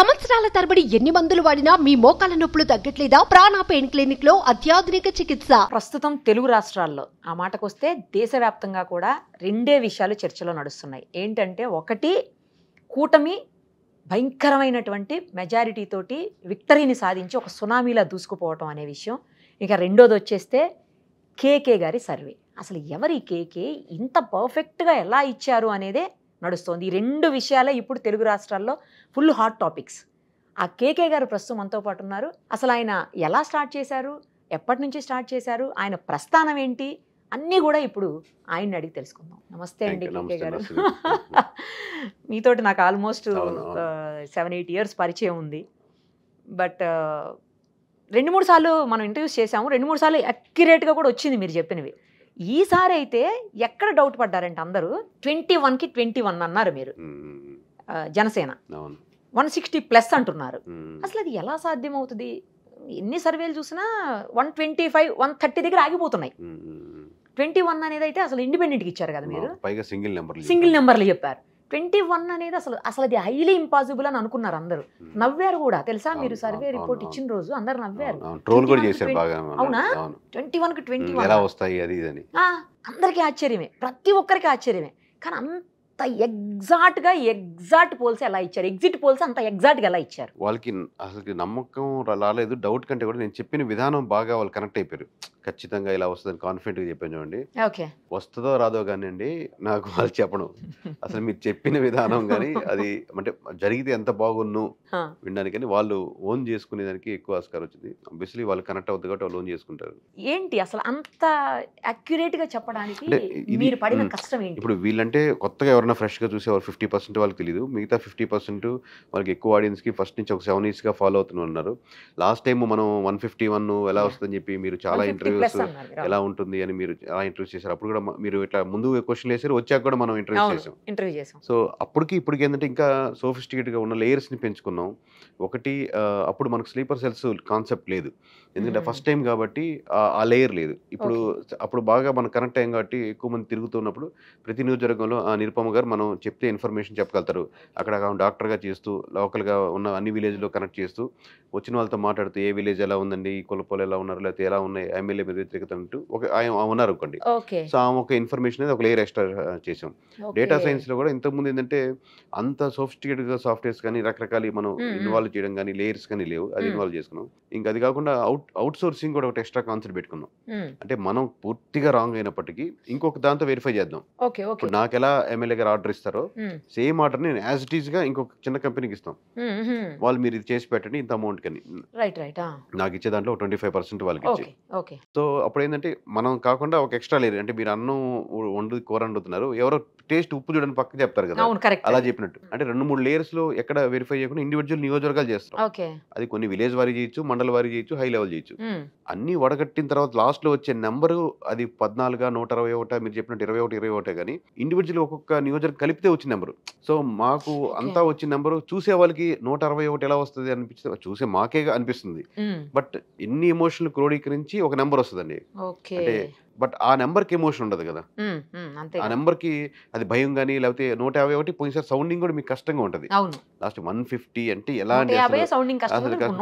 సంవత్సరాల తరబడి ఎన్ని మందులు వాడినా మీ మోకాల నొప్పులు తగ్గట్లేదా ప్రాణ పెయిన్ క్లినిక్ లో అత్యాధునిక చికిత్స ప్రస్తుతం తెలుగు రాష్ట్రాల్లో ఆ మాటకొస్తే దేశవ్యాప్తంగా కూడా రెండే విషయాలు చర్చలో నడుస్తున్నాయి ఏంటంటే ఒకటి కూటమి భయంకరమైనటువంటి మెజారిటీ తోటి విక్టరీని సాధించి ఒక సునామీలా దూసుకుపోవటం అనే విషయం ఇక రెండోది వచ్చేస్తే కేకే గారి సర్వే అసలు ఎవరి కేకే ఇంత పర్ఫెక్ట్గా ఎలా ఇచ్చారు అనేదే నడుస్తోంది ఈ రెండు విషయాలే ఇప్పుడు తెలుగు రాష్ట్రాల్లో ఫుల్ హాట్ టాపిక్స్ ఆ కేకే గారు ప్రస్తుతం మనతో పాటు ఉన్నారు అసలు ఆయన ఎలా స్టార్ట్ చేశారు ఎప్పటి నుంచి స్టార్ట్ చేశారు ఆయన ప్రస్థానం ఏంటి అన్నీ కూడా ఇప్పుడు ఆయన్ని అడిగి తెలుసుకుందాం నమస్తే అండి కేకే గారు మీతోటి నాకు ఆల్మోస్ట్ సెవెన్ ఎయిట్ ఇయర్స్ పరిచయం ఉంది బట్ రెండు మూడు సార్లు మనం ఇంటర్వ్యూస్ చేసాము రెండు మూడు సార్లు అక్యురేట్గా కూడా వచ్చింది మీరు చెప్పినవి ఈసారి అయితే ఎక్కడ డౌట్ పడ్డారంటే అందరూ ట్వంటీ వన్కి ట్వంటీ వన్ అన్నారు మీరు జనసేన వన్ సిక్స్టీ ప్లస్ అంటున్నారు అసలు అది ఎలా సాధ్యం అవుతుంది ఎన్ని సర్వేలు చూసినా one twenty five one thirty దగ్గర ఆగిపోతున్నాయి ట్వంటీ వన్ అనేది అయితే అసలు ఇండిపెండెంట్కి ఇచ్చారు కదా మీరు సింగిల్ నెంబర్ సింగిల్ నెంబర్లు చెప్పారు ట్వంటీ వన్ అనేది అసలు అసలు అది హైలీ ఇంపాసిబుల్ అని అనుకున్నారు అందరూ hmm. నవ్వారు కూడా తెలుసా మీరు సర్వే రిపోర్ట్ ఇచ్చిన రోజు అందరు నవ్వారు ట్రోల్ కూడా చేశారు అవునా ట్వంటీ వన్ కి hmm, ట్వంటీ వన్ ఎలా వస్తాయి అది అందరికీ ఆశ్చర్యమే ప్రతి ఒక్కరికి ఆశ్చర్యమే కానీ అంత అంత గా ఎగ్జాక్ట్ పోల్స్ ఎలా ఇచ్చారు ఎగ్జిట్ పోల్స్ అంత గా ఎలా ఇచ్చారు వాళ్ళకి అసలు నమ్మకం రాలేదు డౌట్ కంటే కూడా నేను చెప్పిన విధానం బాగా వాళ్ళు కనెక్ట్ అయిపోయారు ఖచ్చితంగా ఇలా వస్తుందని కాన్ఫిడెంట్గా చెప్పాను చూడండి ఓకే వస్తుందో రాదో కానివ్వండి నాకు వాళ్ళు చెప్పడం అసలు మీరు చెప్పిన విధానం కానీ అది అంటే జరిగితే ఎంత బాగున్ను వినడానికి వాళ్ళు ఓన్ చేసుకునేదానికి ఎక్కువ ఆస్కారం వచ్చింది ఆబ్వియస్లీ వాళ్ళు కనెక్ట్ అవుతుంది కాబట్టి వాళ్ళు ఓన్ చేసుకుంటారు ఏంటి అసలు అంత అక్యురేట్ గా చెప్పడానికి మీరు పడిన కష్టం ఏంటి ఇప్పుడు వీళ్ళంటే కొత్తగా ఎవరైనా ఎవరైనా ఫ్రెష్గా వాళ్ళు ఫిఫ్టీ పర్సెంట్ వాళ్ళకి తెలియదు మిగతా ఫిఫ్టీ పర్సెంట్ వాళ్ళకి ఎక్కువ ఆడియన్స్కి ఫస్ట్ నుంచి ఒక సెవెన్ ఇయర్స్గా ఫాలో అవుతూ ఉన్నారు లాస్ట్ టైం మనం వన్ ఫిఫ్టీ వన్ ఎలా వస్తుందని చెప్పి మీరు చాలా ఇంటర్వ్యూస్ ఎలా ఉంటుంది అని మీరు చాలా ఇంటర్వ్యూస్ చేశారు అప్పుడు కూడా మీరు ఇట్లా ముందు క్వశ్చన్ వేసారు వచ్చాక కూడా మనం ఇంటర్వ్యూ చేసాం ఇంటర్వ్యూ చేసాం సో అప్పటికి ఇప్పటికి ఏంటంటే ఇంకా సోఫిస్టికేట్గా ఉన్న లేయర్స్ని పెంచుకున్నాం ఒకటి అప్పుడు మనకు స్లీపర్ సెల్స్ కాన్సెప్ట్ లేదు ఎందుకంటే ఫస్ట్ టైం కాబట్టి ఆ లేయర్ లేదు ఇప్పుడు అప్పుడు బాగా మనకు కనెక్ట్ అయ్యాం కాబట్టి ఎక్కువ మంది తిరుగుతున్నప్పుడు ప్రతి నియోజకవర్గంలో ఆ నిరుపమ్మ గారు మనం చెప్తే ఇన్ఫర్మేషన్ చెప్పగలుగుతారు అక్కడ డాక్టర్గా చేస్తూ లోకల్గా ఉన్న అన్ని విలేజ్లో కనెక్ట్ చేస్తూ వచ్చిన వాళ్ళతో మాట్లాడుతూ ఏ విలేజ్ ఎలా ఉందండి ఈ కులపోలు ఎలా ఉన్నారు లేకపోతే ఎలా ఉన్నాయి ఎమ్మెల్యే మీద వ్యతిరేకత అంటూ ఒక ఉన్నారు అనుకోండి సో ఆమె ఒక ఇన్ఫర్మేషన్ అనేది ఒక లేయర్ ఎక్స్ట్రా చేసాం డేటా సైన్స్లో కూడా ఇంతకుముందు ఏంటంటే అంత సోఫిస్టికేటెడ్గా సాఫ్ట్వేర్స్ కానీ రకరకాల మనం ఇన్వాల్వ్ చేయడం కానీ లేయర్స్ కానీ లేవు అది ఇన్వాల్వ్ చేసుకున్నాం ఇంకా అది కాకుండా అవుట్ అవుట్ సోర్సింగ్ కూడా ఒకటి ఎక్స్ట్రా కాన్సెప్ట్ పెట్టుకున్నాం అంటే మనం పూర్తిగా రాంగ్ అయినప్పటికీ ఇంకొక దాంతో వెరిఫై చేద్దాం నాకు ఎలా ఎమ్మెల్యేగా ఆర్డర్ ఇస్తారో సేమ్ ఆర్డర్ నేను యాజ్ ఇట్ ఈస్ గా ఇంకొక చిన్న కంపెనీకి ఇస్తాం వాళ్ళు మీరు ఇది చేసి పెట్టండి ఇంత అమౌంట్ కని రైట్ రైట్ నాకు ఇచ్చే దాంట్లో ట్వంటీ ఫైవ్ పర్సెంట్ వాళ్ళకి సో అప్పుడు ఏంటంటే మనం కాకుండా ఒక ఎక్స్ట్రా లేదు అంటే మీరు అన్నం వండు కూర వండుతున్నారు ఎవరో టేస్ట్ ఉప్పు చూడని పక్క చెప్తారు కదా అలా చెప్పినట్టు అంటే రెండు మూడు లేయర్స్ లో ఎక్కడ వెరిఫై చేయకుండా ఇండివిజువల్ నియోజకవర్గాలు చేస్తాం అది కొన్ని విలేజ్ వారి చేయొచ్చు మండల వారి చేయొచ్చు హై లెవెల్ చేయొచ్చు అన్ని వడగట్టిన తర్వాత లాస్ట్ లో వచ్చే నెంబర్ అది పద్నాలుగు నూట అరవై ఒకటా మీరు చెప్పినట్టు ఇరవై ఒకటి ఇరవై ఒకటే కానీ ఇండివిజువల్ ఒక్కొక్క నియోజకవర్గం కలిపితే వచ్చిన నెంబరు సో మాకు అంతా వచ్చిన నెంబరు చూసే వాళ్ళకి నూట అరవై ఒకటి ఎలా వస్తుంది అనిపిస్తుంది చూసే మాకే అనిపిస్తుంది బట్ ఎన్ని ఎమోషన్లు క్రోడీకరించి ఒక నెంబర్ వస్తుందండి అంటే బట్ ఆ నెంబర్కి ఎమోషన్ ఉండదు కదా ఆ నెంబర్కి అది భయం కానీ లేకపోతే నూట యాభై ఒకటి పోయినసారి సౌండింగ్ కూడా మీకు కష్టంగా ఉంటుంది లాస్ట్ వన్ ఫిఫ్టీ అంటే ఎలాంటి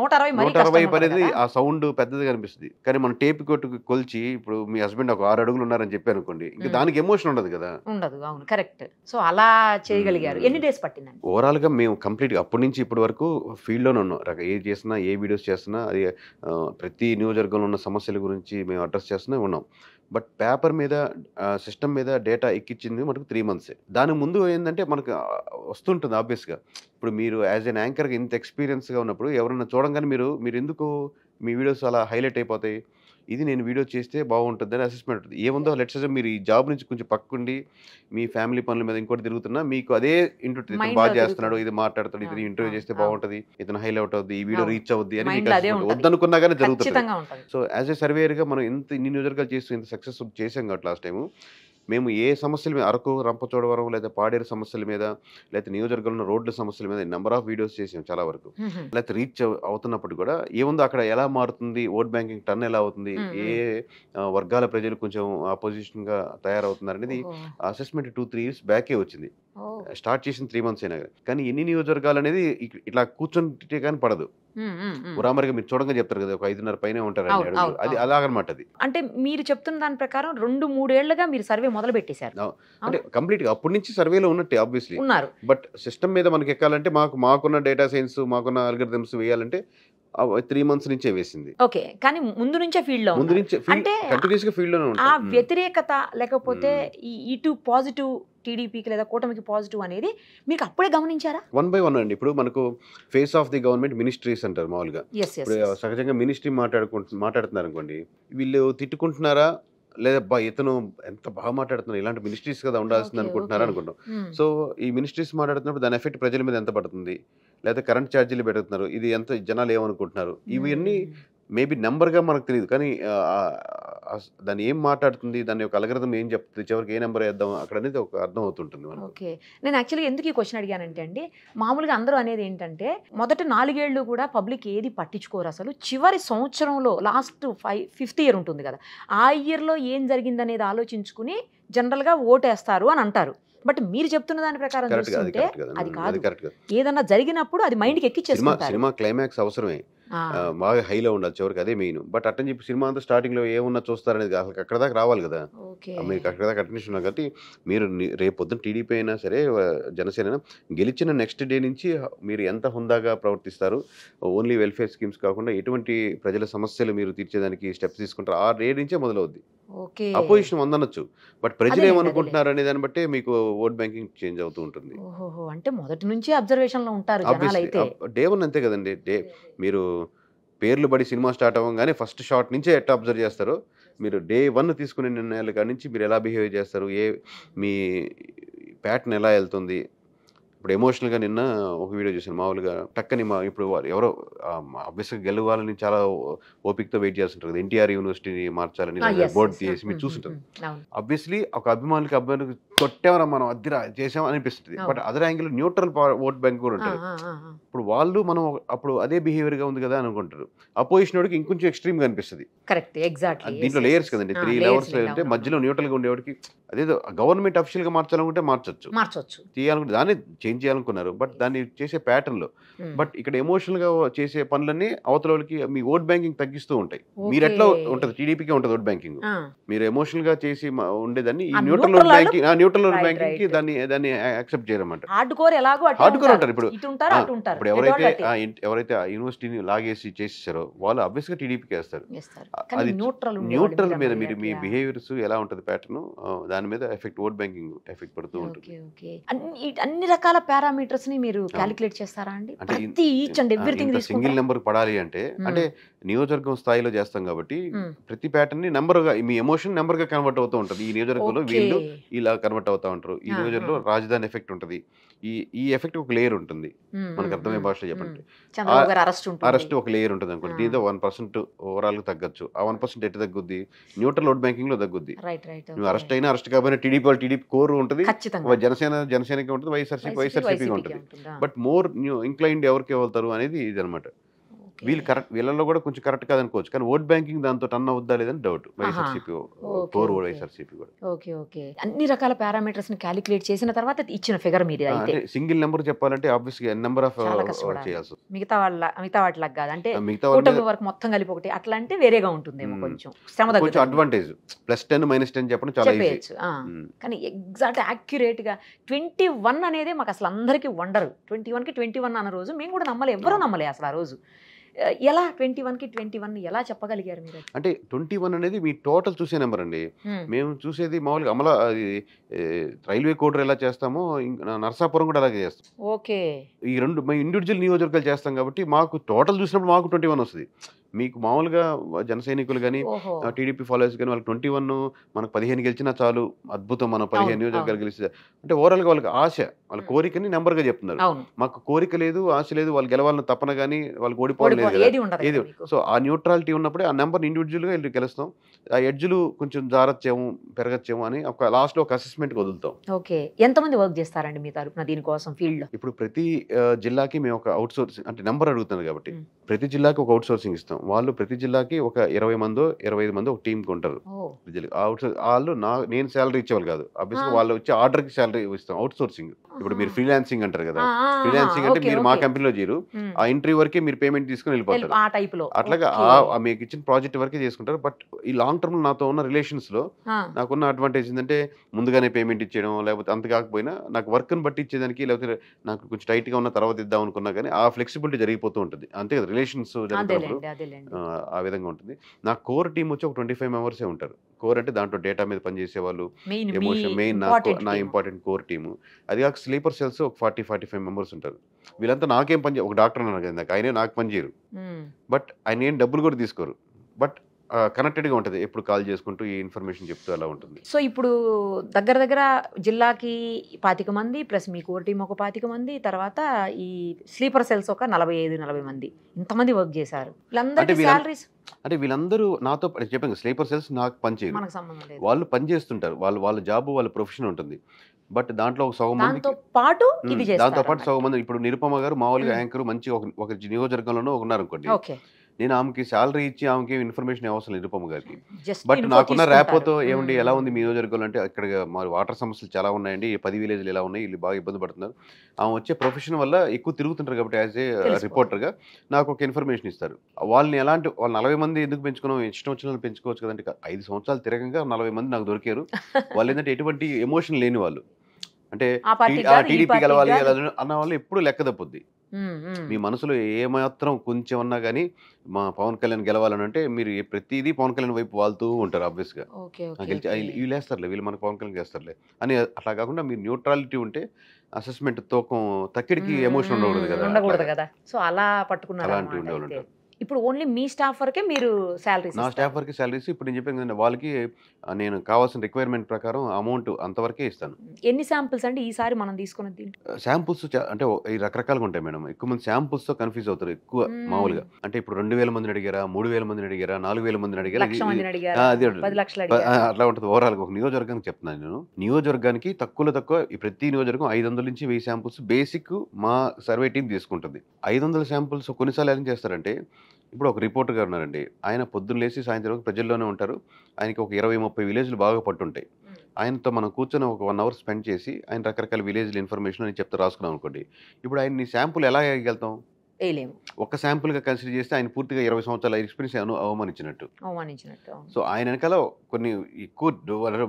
నూట అరవై అనేది ఆ సౌండ్ పెద్దది కనిపిస్తుంది కానీ మనం టేప్ కొట్టు కొలిచి ఇప్పుడు మీ హస్బెండ్ ఒక ఆరు అడుగులు ఉన్నారని చెప్పి అనుకోండి ఇంకా దానికి ఎమోషన్ ఉండదు కదా ఉండదు అవును కరెక్ట్ సో అలా చేయగలిగారు ఎన్ని డేస్ పట్టిందండి ఓవరాల్ గా మేము కంప్లీట్ అప్పటి నుంచి ఇప్పటి వరకు ఫీల్డ్ లోనే ఉన్నాం ఏ చేసినా ఏ వీడియోస్ చేసినా అది ప్రతి నియోజకవర్గంలో ఉన్న సమస్యల గురించి మేము అడ్రస్ చేస్తూనే ఉన్నాం బట్ పేపర్ మీద సిస్టమ్ మీద డేటా ఎక్కిచ్చింది మనకు త్రీ మంత్సే దాని ముందు ఏంటంటే మనకు వస్తుంటుంది ఆబ్వియస్గా ఇప్పుడు మీరు యాజ్ ఎన్ యాంకర్గా ఇంత ఎక్స్పీరియన్స్గా ఉన్నప్పుడు ఎవరైనా చూడంగానే మీరు మీరు ఎందుకు మీ వీడియోస్ అలా హైలైట్ అయిపోతాయి ఇది నేను వీడియో చేస్తే బాగుంటుంది అని అసెస్మెంట్ ఉంటుంది ఏముందో లెట్స్ మీరు ఈ జాబ్ నుంచి కొంచెం పక్కుండి మీ ఫ్యామిలీ పనుల మీద ఇంకోటి తిరుగుతున్నా మీకు అదే ఇంటర్ బాగా చేస్తున్నాడు ఇది మాట్లాడుతాడు ఇది ఇంటర్వ్యూ చేస్తే బాగుంటుంది ఇతను హైలైట్ అవుద్ది ఈ వీడియో రీచ్ అవుద్ది అని మీకు వద్దనుకున్నా కానీ జరుగుతుంది సో యాజ్ ఏ సర్వేయర్గా మనం ఇంత ఇన్ని నియోజకవర్గాలు చేస్తూ ఇంత సక్సెస్ చేసాం కాబట్టి లాస్ట్ టైము మేము ఏ సమస్యల మీద అరకు రంపచోడవరం లేదా పాడేరు సమస్యల మీద లేకపోతే నియోజకవర్గంలో రోడ్ల సమస్యల మీద నెంబర్ ఆఫ్ వీడియోస్ చేసాం చాలా వరకు లేకపోతే రీచ్ అవుతున్నప్పుడు కూడా ఏముందో అక్కడ ఎలా మారుతుంది ఓట్ బ్యాంకింగ్ టర్న్ ఎలా అవుతుంది ఏ వర్గాల ప్రజలు కొంచెం అపోజిషన్గా తయారవుతున్నారు అనేది అసెస్మెంట్ టూ త్రీ ఇయర్స్ బ్యాకే వచ్చింది స్టార్ట్ చేసిన త్రీ మంత్స్ అయినా కానీ ఎన్ని నియోజకవర్గాలు అనేది ఇట్లా కూర్చుంటే కానీ పడదు పురామరిగా మీరు చూడంగా చెప్తారు కదా ఒక ఐదున్నర పైన ఉంటారు అది అలాగనమాట అది అంటే మీరు చెప్తున్న దాని ప్రకారం రెండు మూడేళ్లుగా మీరు సర్వే మొదలు పెట్టేశారు అంటే కంప్లీట్ గా అప్పటి నుంచి సర్వేలో ఉన్నట్టే ఆబ్వియస్లీ ఉన్నారు బట్ సిస్టమ్ మీద మనకి ఎక్కాలంటే మాకు మాకున్న డేటా సైన్స్ మాకున్న అల్గరిథమ్స్ వేయాలంటే త్రీ మంత్స్ నుంచే వేసింది ఓకే కానీ ముందు నుంచే ఫీల్డ్ లో ముందు నుంచే అంటే కంటిన్యూస్ గా ఫీల్డ్ లోనే ఆ వ్యతిరేకత లేకపోతే ఈ ఇటు పాజిటివ్ టీడీపీకి లేదా కూటమికి పాజిటివ్ అనేది మీకు అప్పుడే గమనించారా వన్ బై వన్ అండి ఇప్పుడు మనకు face of the government ministries అంటారు మామూలుగా సహజంగా మినిస్ట్రీ మాట్లాడుకుంటు మాట్లాడుతున్నారు అనుకోండి వీళ్ళు తిట్టుకుంటున్నారా లేదబ్బా ఇతను ఎంత బాగా మాట్లాడుతున్నారు ఇలాంటి మినిస్ట్రీస్ కదా ఉండాల్సింది అనుకుంటున్నారు అనుకుంటాం సో ఈ మినిస్ట్రీస్ మాట్లాడుతున్నప్పుడు దాని ఎఫెక్ట్ ప్రజల మీద ఎంత పడుతుంది లేదా కరెంట్ ఛార్జీలు పెడుతున్నారు ఇది ఎంత జనాలు ఏమనుకుంటున్నారు ఇవన్నీ మేబీ నెంబర్గా మనకు తెలియదు కానీ దాన్ని ఏం మాట్లాడుతుంది దాని యొక్క అలగరిథం ఏం చెప్తుంది చివరికి ఏ నెంబర్ వేద్దాం అక్కడ అనేది ఒక అర్థం అవుతుంటుంది ఓకే నేను యాక్చువల్గా ఎందుకు ఈ క్వశ్చన్ అడిగానంటే అండి మామూలుగా అందరూ అనేది ఏంటంటే మొదట నాలుగేళ్లు కూడా పబ్లిక్ ఏది పట్టించుకోరు అసలు చివరి సంవత్సరంలో లాస్ట్ ఫైవ్ ఫిఫ్త్ ఇయర్ ఉంటుంది కదా ఆ ఇయర్లో ఏం జరిగిందనేది ఆలోచించుకుని జనరల్గా ఓటేస్తారు అని అంటారు బట్ మీరు చెప్తున్న దాని ప్రకారం అది కాదు ఏదన్నా జరిగినప్పుడు అది మైండ్కి ఎక్కిచ్చేసి సినిమా క్లైమాక్స్ అవసరమే బాగా హైలో ఉండాలి చివరికి అదే మెయిన్ బట్ అట్టని చెప్పి సినిమా అంతా స్టార్టింగ్ లో ఏమున్నా చూస్తారనేది అసలు అక్కడ దాకా రావాలి కదా మీకు అక్కడ కంటిన్యూషన్ కాబట్టి మీరు రేపు పొద్దున టీడీపీ అయినా సరే జనసేన అయినా గెలిచిన నెక్స్ట్ డే నుంచి మీరు ఎంత హుందాగా ప్రవర్తిస్తారు ఓన్లీ వెల్ఫేర్ స్కీమ్స్ కాకుండా ఎటువంటి ప్రజల సమస్యలు మీరు తీర్చేదానికి స్టెప్స్ తీసుకుంటారు ఆ డే నుంచే మొదలవుద్ది అపోజిషన్ వందనొచ్చు బట్ ప్రజలు ఏమనుకుంటున్నారు అనే దాన్ని బట్టి మీకు ఓట్ బ్యాంకింగ్ చేంజ్ అవుతూ ఉంటుంది అంటే మొదటి నుంచి అబ్జర్వేషన్ లో ఉంటారు డే వన్ అంతే కదండి డే మీరు పేర్లు పడి సినిమా స్టార్ట్ అవ్వగానే ఫస్ట్ షాట్ నుంచే ఎట్లా అబ్జర్వ్ చేస్తారు మీరు డే వన్ తీసుకునే నిర్ణయాలు కాడి నుంచి మీరు ఎలా బిహేవ్ చేస్తారు ఏ మీ ప్యాటర్న్ ఎలా వెళ్తుంది ఇప్పుడు ఎమోషనల్గా నిన్న ఒక వీడియో చూసాను మామూలుగా టక్కని మా ఇప్పుడు ఎవరో అభ్యసంగా గెలవాలని చాలా ఓపికతో వెయిట్ చేస్తుంటారు కదా ఎన్టీఆర్ యూనివర్సిటీని మార్చాలని బోర్డు తీసి మీరు చూస్తుంటారు అబ్వియస్లీ ఒక అభిమానులకి అభిమానులకు కొట్టేమన్నా మనం అద్దిరా చేసాం అనిపిస్తుంది but other angle neutral vote bank కూడా ఉంటుంది ఇప్పుడు వాళ్ళు మనం అప్పుడు అదే బిహేవియర్ గా ఉంది కదా అనుకుంటారు అపోజిషన్ వాడికి ఇంకొంచెం ఎక్స్ట్రీమ్ గా అనిపిస్తుంది దీంట్లో లేయర్స్ కదండి త్రీ లెవర్స్ అంటే మధ్యలో న్యూట్రల్ గా ఉండేవాడికి అదేదో గవర్నమెంట్ అఫీషియల్ గా మార్చాలనుకుంటే మార్చొచ్చు మార్చొచ్చు చేయాలనుకుంటే దాన్ని చేంజ్ చేయాలనుకున్నారు బట్ దాన్ని చేసే ప్యాటర్న్ లో hmm. బట్ ఇక్కడ ఎమోషనల్ గా చేసే పనులన్నీ అవతల వాళ్ళకి మీ ఓట్ బ్యాంకింగ్ తగ్గిస్తూ ఉంటాయి మీరు ఎట్లా ఉంటుంది టీడీపీకే ఉంటుంది ఓట్ బ్యాంకింగ్ మీరు ఎమోషనల్ గా చేసి ఉండేదాన్ని neutral vote banking neutral banking కి దాన్ని దాన్ని యాక్సెప్ట్ చేయడం హార్డ్ కోర్ ఎలాగో హార్డ్ కోర్ ఉంటారు ఇప్పుడు ఇటు ఉంటారు అటు ఉంటారు ఇప్పుడు ఎవరైతే ఎవరైతే యూనివర్సిటీని లాగేసి చేసేసారో వాళ్ళు అబ్వియస్ గా టీడీపీకి వేస్తారు అది న్యూట్రల్ న్యూట్రల్ మీద మీరు మీ బిహేవియర్స్ ఎలా ఉంటుంది ప్యాటర్న్ దాని మీద ఎఫెక్ట్ ఓట్ బ్యాంకింగ్ ఎఫెక్ట్ పడుతూ ఉంటుంది అన్ని అన్ని రకాల పారామీటర్స్ ని మీరు క్యాలిక్యులేట్ చేస్తారా అండి ప్రతి each and everything single number పడాలి అంటే hmm. అంటే నియోజకవర్గం స్థాయిలో చేస్తాం కాబట్టి hmm. ప్రతి ప్యాటర్న్ ని నెంబర్ గా మీ ఎమోషన్ నెంబర్ గా కన్వర్ట్ అవుతూ ఉంటుంది ఈ నియోజకవర్గంలో వీళ్ళు ఇలా కన్వర్ట్ కన్వర్ట్ అవుతా ఉంటారు ఈ రోజుల్లో రాజధాని ఎఫెక్ట్ ఉంటుంది ఈ ఈ ఎఫెక్ట్ ఒక లేయర్ ఉంటుంది మనకు అర్థమయ్యే భాష చెప్పండి అరెస్ట్ ఒక లేయర్ ఉంటుంది అనుకోండి దీంతో వన్ పర్సెంట్ ఓవరాల్ తగ్గచ్చు ఆ వన్ పర్సెంట్ ఎటు తగ్గుద్ది న్యూట్రల్ ఓట్ బ్యాంకింగ్ లో తగ్గుద్ది నువ్వు అరెస్ట్ అయినా అరెస్ట్ కాబట్టి టీడీపీ టీడీపీ కోర్ ఉంటుంది జనసేన జనసేనకి ఉంటుంది వైఎస్ఆర్సీపీ వైఎస్ఆర్సీపీకి ఉంటుంది బట్ మోర్ న్యూ ఎవరికి వెళ్తారు అనేది ఇది అనమాట వీళ్ళు కరెక్ట్ వీళ్ళలో కూడా కొంచెం కరెక్ట్ అనుకోవచ్చు కానీ ఓట్ బ్యాంకింగ్ దాంతో టన్ అవుద్దా లేదని డౌట్ ఓకే ఓకే అన్ని రకాల పారామీటర్స్ ని క్యాలిక్యులేట్ చేసిన తర్వాత ఇచ్చిన ఫిగర్ మీద సింగిల్ నెంబర్ చెప్పాలంటే ఆబ్వియస్ నెంబర్ ఆఫ్ చేయాల్సి మిగతా వాళ్ళ మిగతా వాటిలా కాదు అంటే మిగతా వరకు మొత్తం కలిపి ఒకటి అట్లా అంటే వేరేగా ఉంటుందేమో కొంచెం శ్రమ కొంచెం advantage plus ten minus ten చెప్పడం చాలా కానీ ఎగ్జాక్ట్ యాక్యురేట్ గా ట్వంటీ వన్ అనేది మాకు అసలు అందరికీ వండరు ట్వంటీ వన్ కి ట్వంటీ వన్ అన్న రోజు మేము కూడా నమ్మలే ఎవరు నమ్మలే అసలు ఆ రోజు ఎలా ట్వంటీ వన్ కి ట్వంటీ వన్ ఎలా చెప్పగలిగారు మీరు అంటే ట్వంటీ వన్ అనేది మీ టోటల్ చూసే నెంబర్ అండి మేము చూసేది మామూలుగా అమల రైల్వే కోటర్ ఎలా చేస్తామో నర్సాపురం కూడా అలాగే చేస్తాం ఓకే ఈ రెండు మేము ఇండివిజువల్ నియోజకవర్గాలు చేస్తాం కాబట్టి మాకు టోటల్ చూసినప్పుడు మాకు ట్వంటీ వన్ వస్తుంది మీకు మామూలుగా జన సైనికులు కానీ టీడీపీ ఫాలోయర్స్ కానీ వాళ్ళకి ట్వంటీ వన్ మనకు పదిహేను గెలిచినా చాలు అద్భుతం మనం పదిహేను నియోజకవర్గాలు గెలిచి అంటే ఓవరాల్గా వాళ్ళకి ఆశ వాళ్ళ కోరికని నెంబర్గా చెప్తున్నారు మాకు కోరిక లేదు ఆశ లేదు వాళ్ళు గెలవాలని తప్పన కానీ వాళ్ళకి ఓడిపోవడం లేదు ఏది సో ఆ న్యూట్రాలిటీ ఉన్నప్పుడే ఆ నెంబర్ ఇండివిజువల్గా వెళ్ళి గెలుస్తాం ఆ ఎడ్జులు కొంచెం జారచ్చేము పెరగచ్చేము అని ఒక లాస్ట్లో ఒక అసెస్మెంట్ వదులుతాం ఓకే ఎంతమంది వర్క్ చేస్తారండి మీ తరఫున దీనికోసం ఫీల్డ్లో ఇప్పుడు ప్రతి జిల్లాకి మేము ఒక అవుట్ సోర్సింగ్ అంటే నెంబర్ అడుగుతున్నారు కాబట్టి ప్రతి జిల్లాకి ఒక అవుట్ సోర్సింగ్ ఇస్తాం వాళ్ళు ప్రతి జిల్లాకి ఒక ఇరవై మందో ఇరవై ఐదు మందో ఒక టీంకి ఉంటారు అవుట్ వాళ్ళు నా నేను శాలరీ ఇచ్చేవాళ్ళు కాదు అబ్వియస్గా వాళ్ళు వచ్చి ఆర్డర్ కి శాలరీ ఇస్తాం అవుట్ సోర్సింగ్ ఇప్పుడు మీరు ఫ్రీలాన్సింగ్ అంటారు కదా ఫ్రీలాన్సింగ్ అంటే మీరు మా కంపెనీలో చేయరు ఆ ఇంటర్వ్యూ వరకే మీరు పేమెంట్ తీసుకుని వెళ్ళిపోతారు అట్లాగా మీకు ఇచ్చిన ప్రాజెక్ట్ వరకే చేసుకుంటారు బట్ ఈ లాంగ్ టర్మ్ నాతో ఉన్న రిలేషన్స్ లో నాకున్న అడ్వాంటేజ్ ఏంటంటే ముందుగానే పేమెంట్ ఇచ్చేయడం లేకపోతే అంత కాకపోయినా నాకు వర్క్ని బట్టి ఇచ్చేదానికి లేకపోతే నాకు కొంచెం టైట్ గా ఉన్న తర్వాత ఇద్దాం అనుకున్నా కానీ ఆ ఫ్లెక్సిబిలిటీ జరిగిపోతూ ఉంటుంది అంతే కదా రిలేషన్స్ జరుగుతున్నప్పుడు ఆ విధంగా ఉంటుంది నా కోర్ టీం వచ్చి ఒక ట్వంటీ ఫైవ్ మెంబర్సే ఉంటారు కోర్ అంటే దాంట్లో డేటా మీద పనిచేసే వాళ్ళు ఎమోషన్ మెయిన్ నా నా ఇంపార్టెంట్ కోర్ టీము అది కాక స్లీపర్ సెల్స్ ఒక ఫార్టీ ఫార్టీ ఫైవ్ మెంబర్స్ ఉంటారు వీళ్ళంతా నాకేం పని ఒక డాక్టర్ అన్నారు కదా ఆయనే నాకు పనిచేయరు బట్ ఆయన ఏం డబ్బులు కూడా తీసుకోరు బట్ కనెక్టెడ్గా ఉంటుంది ఎప్పుడు కాల్ చేసుకుంటూ ఈ ఇన్ఫర్మేషన్ చెప్తూ అలా ఉంటుంది సో ఇప్పుడు దగ్గర దగ్గర జిల్లాకి పాతిక మంది ప్లస్ మీ కోర్ టీం ఒక పాతిక మంది తర్వాత ఈ స్లీపర్ సెల్స్ ఒక నలభై ఐదు నలభై మంది ఇంతమంది వర్క్ చేశారు వీళ్ళందరికీ సాలరీస్ అంటే వీళ్ళందరూ నాతో చెప్పాను స్లీపర్ సెల్స్ నాకు పని పనిచేయరు వాళ్ళు పని చేస్తుంటారు వాళ్ళు వాళ్ళ జాబ్ వాళ్ళ ప్రొఫెషన్ ఉంటుంది బట్ దాంట్లో ఒక సగం మంది దాంతో పాటు సగం మంది ఇప్పుడు నిరుపమ గారు మామూలుగా యాంకర్ మంచి ఒక ఉన్నారు ఉన్నారనుకోండి నేను ఆమెకి శాలరీ ఇచ్చి ఆమెకి ఇన్ఫర్మేషన్ అవసరం లేదు నిరుపమ్మ గారికి బట్ నాకున్న ర్యాపోతో hmm. ఏమండి ఎలా ఉంది మీ నియోజకవర్గంలో అంటే అక్కడ మరి వాటర్ సమస్యలు చాలా ఉన్నాయండి పది విలేజ్లు ఎలా ఉన్నాయి వీళ్ళు బాగా ఇబ్బంది పడుతున్నారు ఆమె వచ్చే ప్రొఫెషన్ వల్ల ఎక్కువ తిరుగుతుంటారు కాబట్టి యాజ్ ఏ రిపోర్టర్గా నాకు ఒక ఇన్ఫర్మేషన్ ఇస్తారు వాళ్ళని ఎలాంటి వాళ్ళు నలభై మంది ఎందుకు పెంచుకున్నాం ఇష్టం వచ్చిన పెంచుకోవచ్చు కదండి ఐదు సంవత్సరాలు తిరగంగా నలభై మంది నాకు దొరికారు వాళ్ళు ఏంటంటే ఎటువంటి ఎమోషన్ లేని వాళ్ళు అంటే టీడీపీ గెలవాలి అన్న వాళ్ళు ఎప్పుడు లెక్క తప్పుద్ది మీ మనసులో ఏమాత్రం కొంచెం ఉన్నా కానీ మా పవన్ కళ్యాణ్ గెలవాలని అంటే మీరు ప్రతిదీ పవన్ కళ్యాణ్ వైపు వాళ్తూ ఉంటారు ఆబ్వియస్ గా గెలిచి వీళ్ళు వేస్తారులే వీళ్ళు మనకు పవన్ కళ్యాణ్ చేస్తారులే అని అట్లా కాకుండా మీరు న్యూట్రాలిటీ ఉంటే అసెస్మెంట్ తోకం తక్కిడికి ఎమోషన్ ఉండకూడదు కదా సో అలా పట్టుకున్నారు అలాంటివి ఉండేవాళ్ళు ఉంటారు ఇప్పుడు ఓన్లీ మీ స్టాఫ్ వరకే మీరు శాలరీస్ నా స్టాఫ్ వరకు శాలరీస్ ఇప్పుడు నేను చెప్పాను వాళ్ళకి నేను కావాల్సిన రిక్వైర్మెంట్ ప్రకారం అమౌంట్ అంతవరకే ఇస్తాను ఎన్ని శాంపుల్స్ అండి ఈసారి మనం తీసుకున్నది శాంపుల్స్ అంటే ఈ రకరకాలుగా ఉంటాయి మేడం ఎక్కువ మంది శాంపుల్స్తో కన్ఫ్యూజ్ అవుతారు ఎక్కువ మామూలుగా అంటే ఇప్పుడు రెండు వేల మందిని అడిగారా మూడు వేల మందిని అడిగారా నాలుగు వేల మందిని అడిగారా అది అట్లా ఉంటుంది ఓవరాల్ ఒక నియోజకవర్గానికి చెప్తున్నాను నేను నియోజకవర్గానికి తక్కువలో తక్కువ ప్రతి నియోజకవర్గం ఐదు వందల నుంచి వెయ్యి శాంపుల్స్ బేసిక్ మా సర్వే టీం తీసుకుంటుంది ఐదు వందల శాంపుల్స్ కొన్నిసార్లు ఏం చేస్తారంటే ఇప్పుడు ఒక రిపోర్టర్ గారు ఉన్నారండి ఆయన పొద్దున్న లేచి సాయంత్రం ప్రజల్లోనే ఉంటారు ఆయనకి ఒక ఇరవై ముప్పై విలేజ్లు బాగా పట్టుంటాయి ఆయనతో మనం కూర్చొని ఒక వన్ అవర్ స్పెండ్ చేసి ఆయన రకరకాల విలేజ్లు ఇన్ఫర్మేషన్ అని చెప్తే రాసుకున్నాం అనుకోండి ఇప్పుడు ఆయన్ని శాంపుల్ ఎలా వేయగలుగుతాం వేయలేము ఒక గా కన్సిడర్ చేస్తే ఆయన పూర్తిగా ఇరవై సంవత్సరాల ఎక్స్పీరియన్స్ అవమానించినట్టు అవమానించినట్టు సో ఆయన వెనకాల కొన్ని ఎక్కువ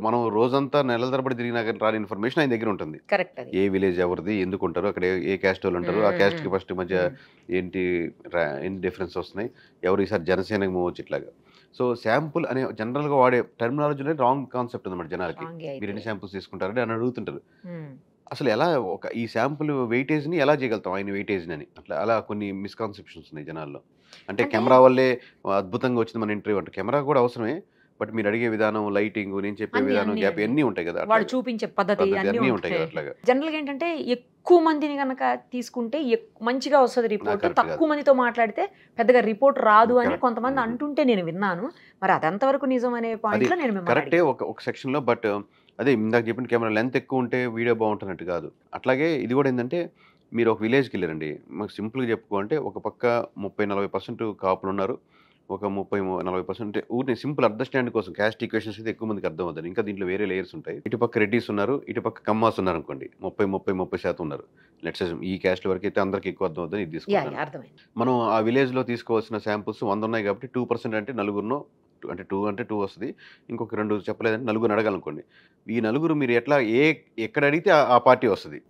మనం రోజంతా నెలల తరబడి తిరిగినా రాని ఇన్ఫర్మేషన్ ఆయన దగ్గర ఉంటుంది కరెక్ట్ ఏ విలేజ్ ఎవరిది ఎందుకు ఉంటారు అక్కడ ఏ క్యాస్ట్ వాళ్ళు ఉంటారు ఆ క్యాస్ట్ కి ఫస్ట్ మధ్య ఏంటి ఏంటి డిఫరెన్స్ వస్తున్నాయి ఎవరు ఈసారి జనసేనకి మూవ్ వచ్చి ఇట్లాగా సో శాంపుల్ అనే జనరల్గా వాడే టెర్మినాలజీనే రాంగ్ కాన్సెప్ట్ ఉందన్నమాట జనాలకి మీరు ఎన్ని శాంపుల్స్ తీసుకుంటారని అని అడుగుతుంటారు అసలు ఎలా ఒక ఈ శాంపుల్ వెయిటేజ్ని ఎలా చేయగలుగుతాం ఆయన వెయిటేజ్ని అని అట్లా అలా కొన్ని మిస్కాన్సెప్షన్స్ ఉన్నాయి జనాల్లో అంటే కెమెరా వల్లే అద్భుతంగా వచ్చింది మన ఇంటర్వ్యూ అంటే కెమెరా కూడా అవసరమే బట్ మీరు అడిగే విధానం లైటింగ్ నేను చెప్పే విధానం గ్యాప్ అన్నీ ఉంటాయి కదా వాళ్ళు చూపించే పద్ధతి అన్నీ ఉంటాయి కదా అట్లాగా జనరల్గా ఏంటంటే ఎక్కువ మందిని కనుక తీసుకుంటే మంచిగా వస్తుంది రిపోర్ట్ తక్కువ మందితో మాట్లాడితే పెద్దగా రిపోర్ట్ రాదు అని కొంతమంది అంటుంటే నేను విన్నాను మరి అదంతవరకు నిజం అనే పాయింట్లో నేను కరెక్టే ఒక ఒక సెక్షన్లో బట్ అదే ఇందాక చెప్పిన కెమెరా లెంత్ ఎక్కువ ఉంటే వీడియో బాగుంటున్నట్టు కాదు అట్లాగే ఇది కూడా ఏంటంటే మీరు ఒక విలేజ్కి వెళ్ళారండి మాకు సింపుల్గా చెప్పుకోంటే ఒక పక్క ముప్పై నలభై పర్సెంట్ కాపులు ఉన్నారు ఒక ముప్పై నలభై పర్సెంట్ ఊరిని సింపుల్ అండర్స్టాండ్ కోసం క్యాస్ట్ ఈక్వేషన్స్ అయితే ఎక్కువ మందికి అర్థం అవుతుంది ఇంకా దీంట్లో వేరే లేయర్స్ ఉంటాయి ఇటు పక్క రెడ్డీస్ ఉన్నారు ఇటు పక్క కమ్మాస్ ఉన్నారు అనుకోండి ముప్పై ముప్పై ముప్పై శాతం ఉన్నారు లెట్స్ ఈ క్యాస్ట్ వరకు అయితే అందరికి ఎక్కువ అర్థం అవుతుంది ఇది తీసుకుంటాం మనం ఆ విలేజ్లో తీసుకోవాల్సిన శాంపుల్స్ వంద ఉన్నాయి కాబట్టి టూ పర్సెంట్ అంటే నలుగురును అంటే టూ అంటే టూ వస్తుంది ఇంకొక రెండు చెప్పలేదని నలుగురు అడగాలనుకోండి ఈ నలుగురు మీరు ఎట్లా ఏ ఎక్కడ అడిగితే ఆ పార్టీ వస్తుంది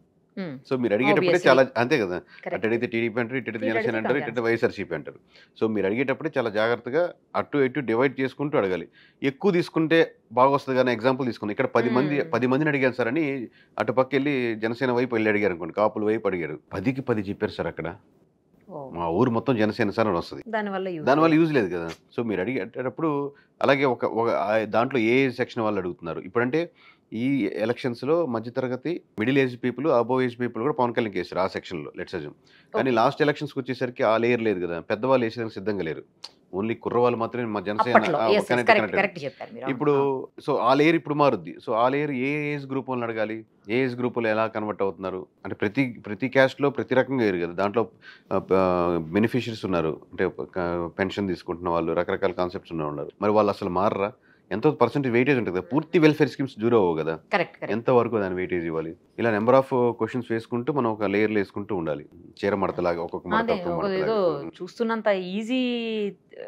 సో మీరు అడిగేటప్పుడే చాలా అంతే కదా అటు అడిగితే టీడీపీ అంటారు ఇటు జనసేన అంటారు ఇటు వైఎస్ఆర్సీపీ అంటారు సో మీరు అడిగేటప్పుడే చాలా జాగ్రత్తగా అటు ఇటు డివైడ్ చేసుకుంటూ అడగాలి ఎక్కువ తీసుకుంటే బాగా వస్తుంది కానీ ఎగ్జాంపుల్ తీసుకుంది ఇక్కడ పది మంది పది మందిని అడిగాను సార్ అని అటు పక్క వెళ్ళి జనసేన వైపు వెళ్ళి అడిగారు అనుకోండి కాపుల వైపు అడిగారు పదికి పది చెప్పారు సార్ అక్కడ మా ఊరు మొత్తం జనసేన సార్ అని వస్తుంది దానివల్ల యూజ్ లేదు కదా సో మీరు అడిగేటప్పుడు అలాగే ఒక ఒక దాంట్లో ఏ సెక్షన్ వాళ్ళు అడుగుతున్నారు ఇప్పుడంటే ఈ ఎలక్షన్స్లో మధ్యతరగతి middle age people above age people కూడా పవన్ కళ్యాణ్ కేసారు ఆ సెక్షన్లో లెట్స్ అజ్యూమ్ కానీ లాస్ట్ ఎలక్షన్స్కి వచ్చేసరికి ఆ లేయర్ లేదు కదా పెద్దవాళ్ళు వేసేదానికి సిద్ధంగా లేరు ఓన్లీ కుర్రవాళ్ళు మాత్రమే మా జనసేన ఇప్పుడు సో ఆ లేయర్ ఇప్పుడు మారుద్ది సో ఆ లేయర్ ఏ ఏజ్ గ్రూప్ వాళ్ళని అడగాలి ఏ ఏజ్ గ్రూప్ ఎలా కన్వర్ట్ అవుతున్నారు అంటే ప్రతి ప్రతి క్యాస్ట్లో ప్రతి రకంగా ఏరు కదా దాంట్లో బెనిఫిషరీస్ ఉన్నారు అంటే పెన్షన్ తీసుకుంటున్న వాళ్ళు రకరకాల కాన్సెప్ట్స్ ఉన్నారు మరి వాళ్ళు అసలు మారరా ఎంతో పర్సెంటేజ్ వెయిటేజ్ ఉంటుంది కదా పూర్తి వెల్ఫేర్ స్కీమ్స్ జీరో అవ్వవు కదా ఎంత వరకు దాని వెయిటేజ్ ఇవ్వాలి ఇలా నెంబర్ ఆఫ్ క్వశ్చన్స్ వేసుకుంటూ మనం ఒక లేయర్లు వేసుకుంటూ ఉండాలి చీర మడతలాగా ఒక్కొక్క ఏదో చూస్తున్నంత ఈజీ uh,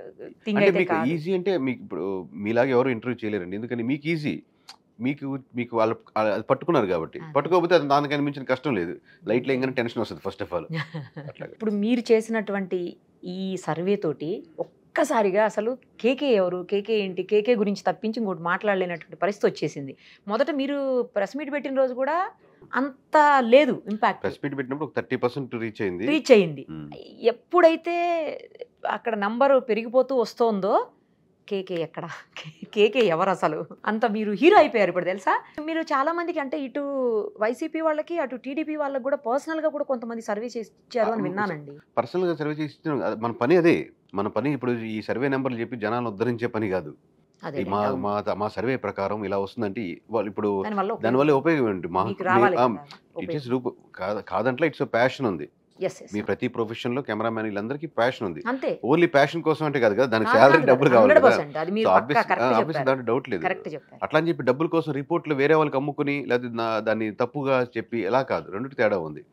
అంటే మీకు ఈజీ అంటే మీకు ఇప్పుడు మీలాగే ఎవరు ఇంటర్వ్యూ చేయలేరండి ఎందుకని మీకు ఈజీ మీకు మీకు వాళ్ళు అది పట్టుకున్నారు కాబట్టి పట్టుకోకపోతే అది దానికి అనిపించిన కష్టం లేదు లైట్ లేగానే టెన్షన్ వస్తుంది ఫస్ట్ ఆఫ్ ఆల్ ఇప్పుడు మీరు చేసినటువంటి ఈ సర్వే తోటి ఒక్కసారిగా అసలు కేకే ఎవరు కేకే ఏంటి కేకే గురించి తప్పించి ఇంకోటి మాట్లాడలేనటువంటి పరిస్థితి వచ్చేసింది మొదట మీరు ప్రెస్ మీట్ పెట్టిన రోజు కూడా అంత లేదు ఇంపాక్ట్ ప్రెస్ మీట్ పెట్టినప్పుడు ఒక థర్టీ పర్సెంట్ రీచ్ అయింది రీచ్ అయింది ఎప్పుడైతే అక్కడ నంబరు పెరిగిపోతూ వస్తోందో కేకే ఎక్కడ కేకే ఎవరు అసలు అంత మీరు హీరో అయిపోయారు ఇప్పుడు తెలుసా మీరు చాలా మందికి అంటే ఇటు వైసీపీ వాళ్ళకి అటు టీడీపీ వాళ్ళకి కూడా పర్సనల్ గా కూడా కొంతమంది సర్వే చేసి ఇచ్చారు అని విన్నానండి పర్సనల్ గా సర్వే చేసి మన పని అదే మన పని ఇప్పుడు ఈ సర్వే నెంబర్లు చెప్పి జనాలను ఉద్ధరించే పని కాదు మా సర్వే ప్రకారం ఇలా వస్తుందంటే వాళ్ళు ఇప్పుడు దానివల్ల ఉపయోగం ఏంటి మా ఇట్ ఇస్ కాదంట్లో ఇట్స్ ప్యాషన్ ఉంది మీ ప్రతి ప్రొఫెషన్ లో కెమెరామెన్ వీళ్ళందరికీ ప్యాషన్ ఉంది ఓన్లీ ప్యాషన్ కోసం అంటే కాదు కదా దానికి శాలరీ డబ్బులు కావాలి దాని డౌట్ లేదు అట్లా అని చెప్పి డబ్బుల కోసం రిపోర్ట్లు వేరే వాళ్ళకి అమ్ముకుని లేదా దాన్ని తప్పుగా చెప్పి ఎలా కాదు రెండు తేడా ఉంది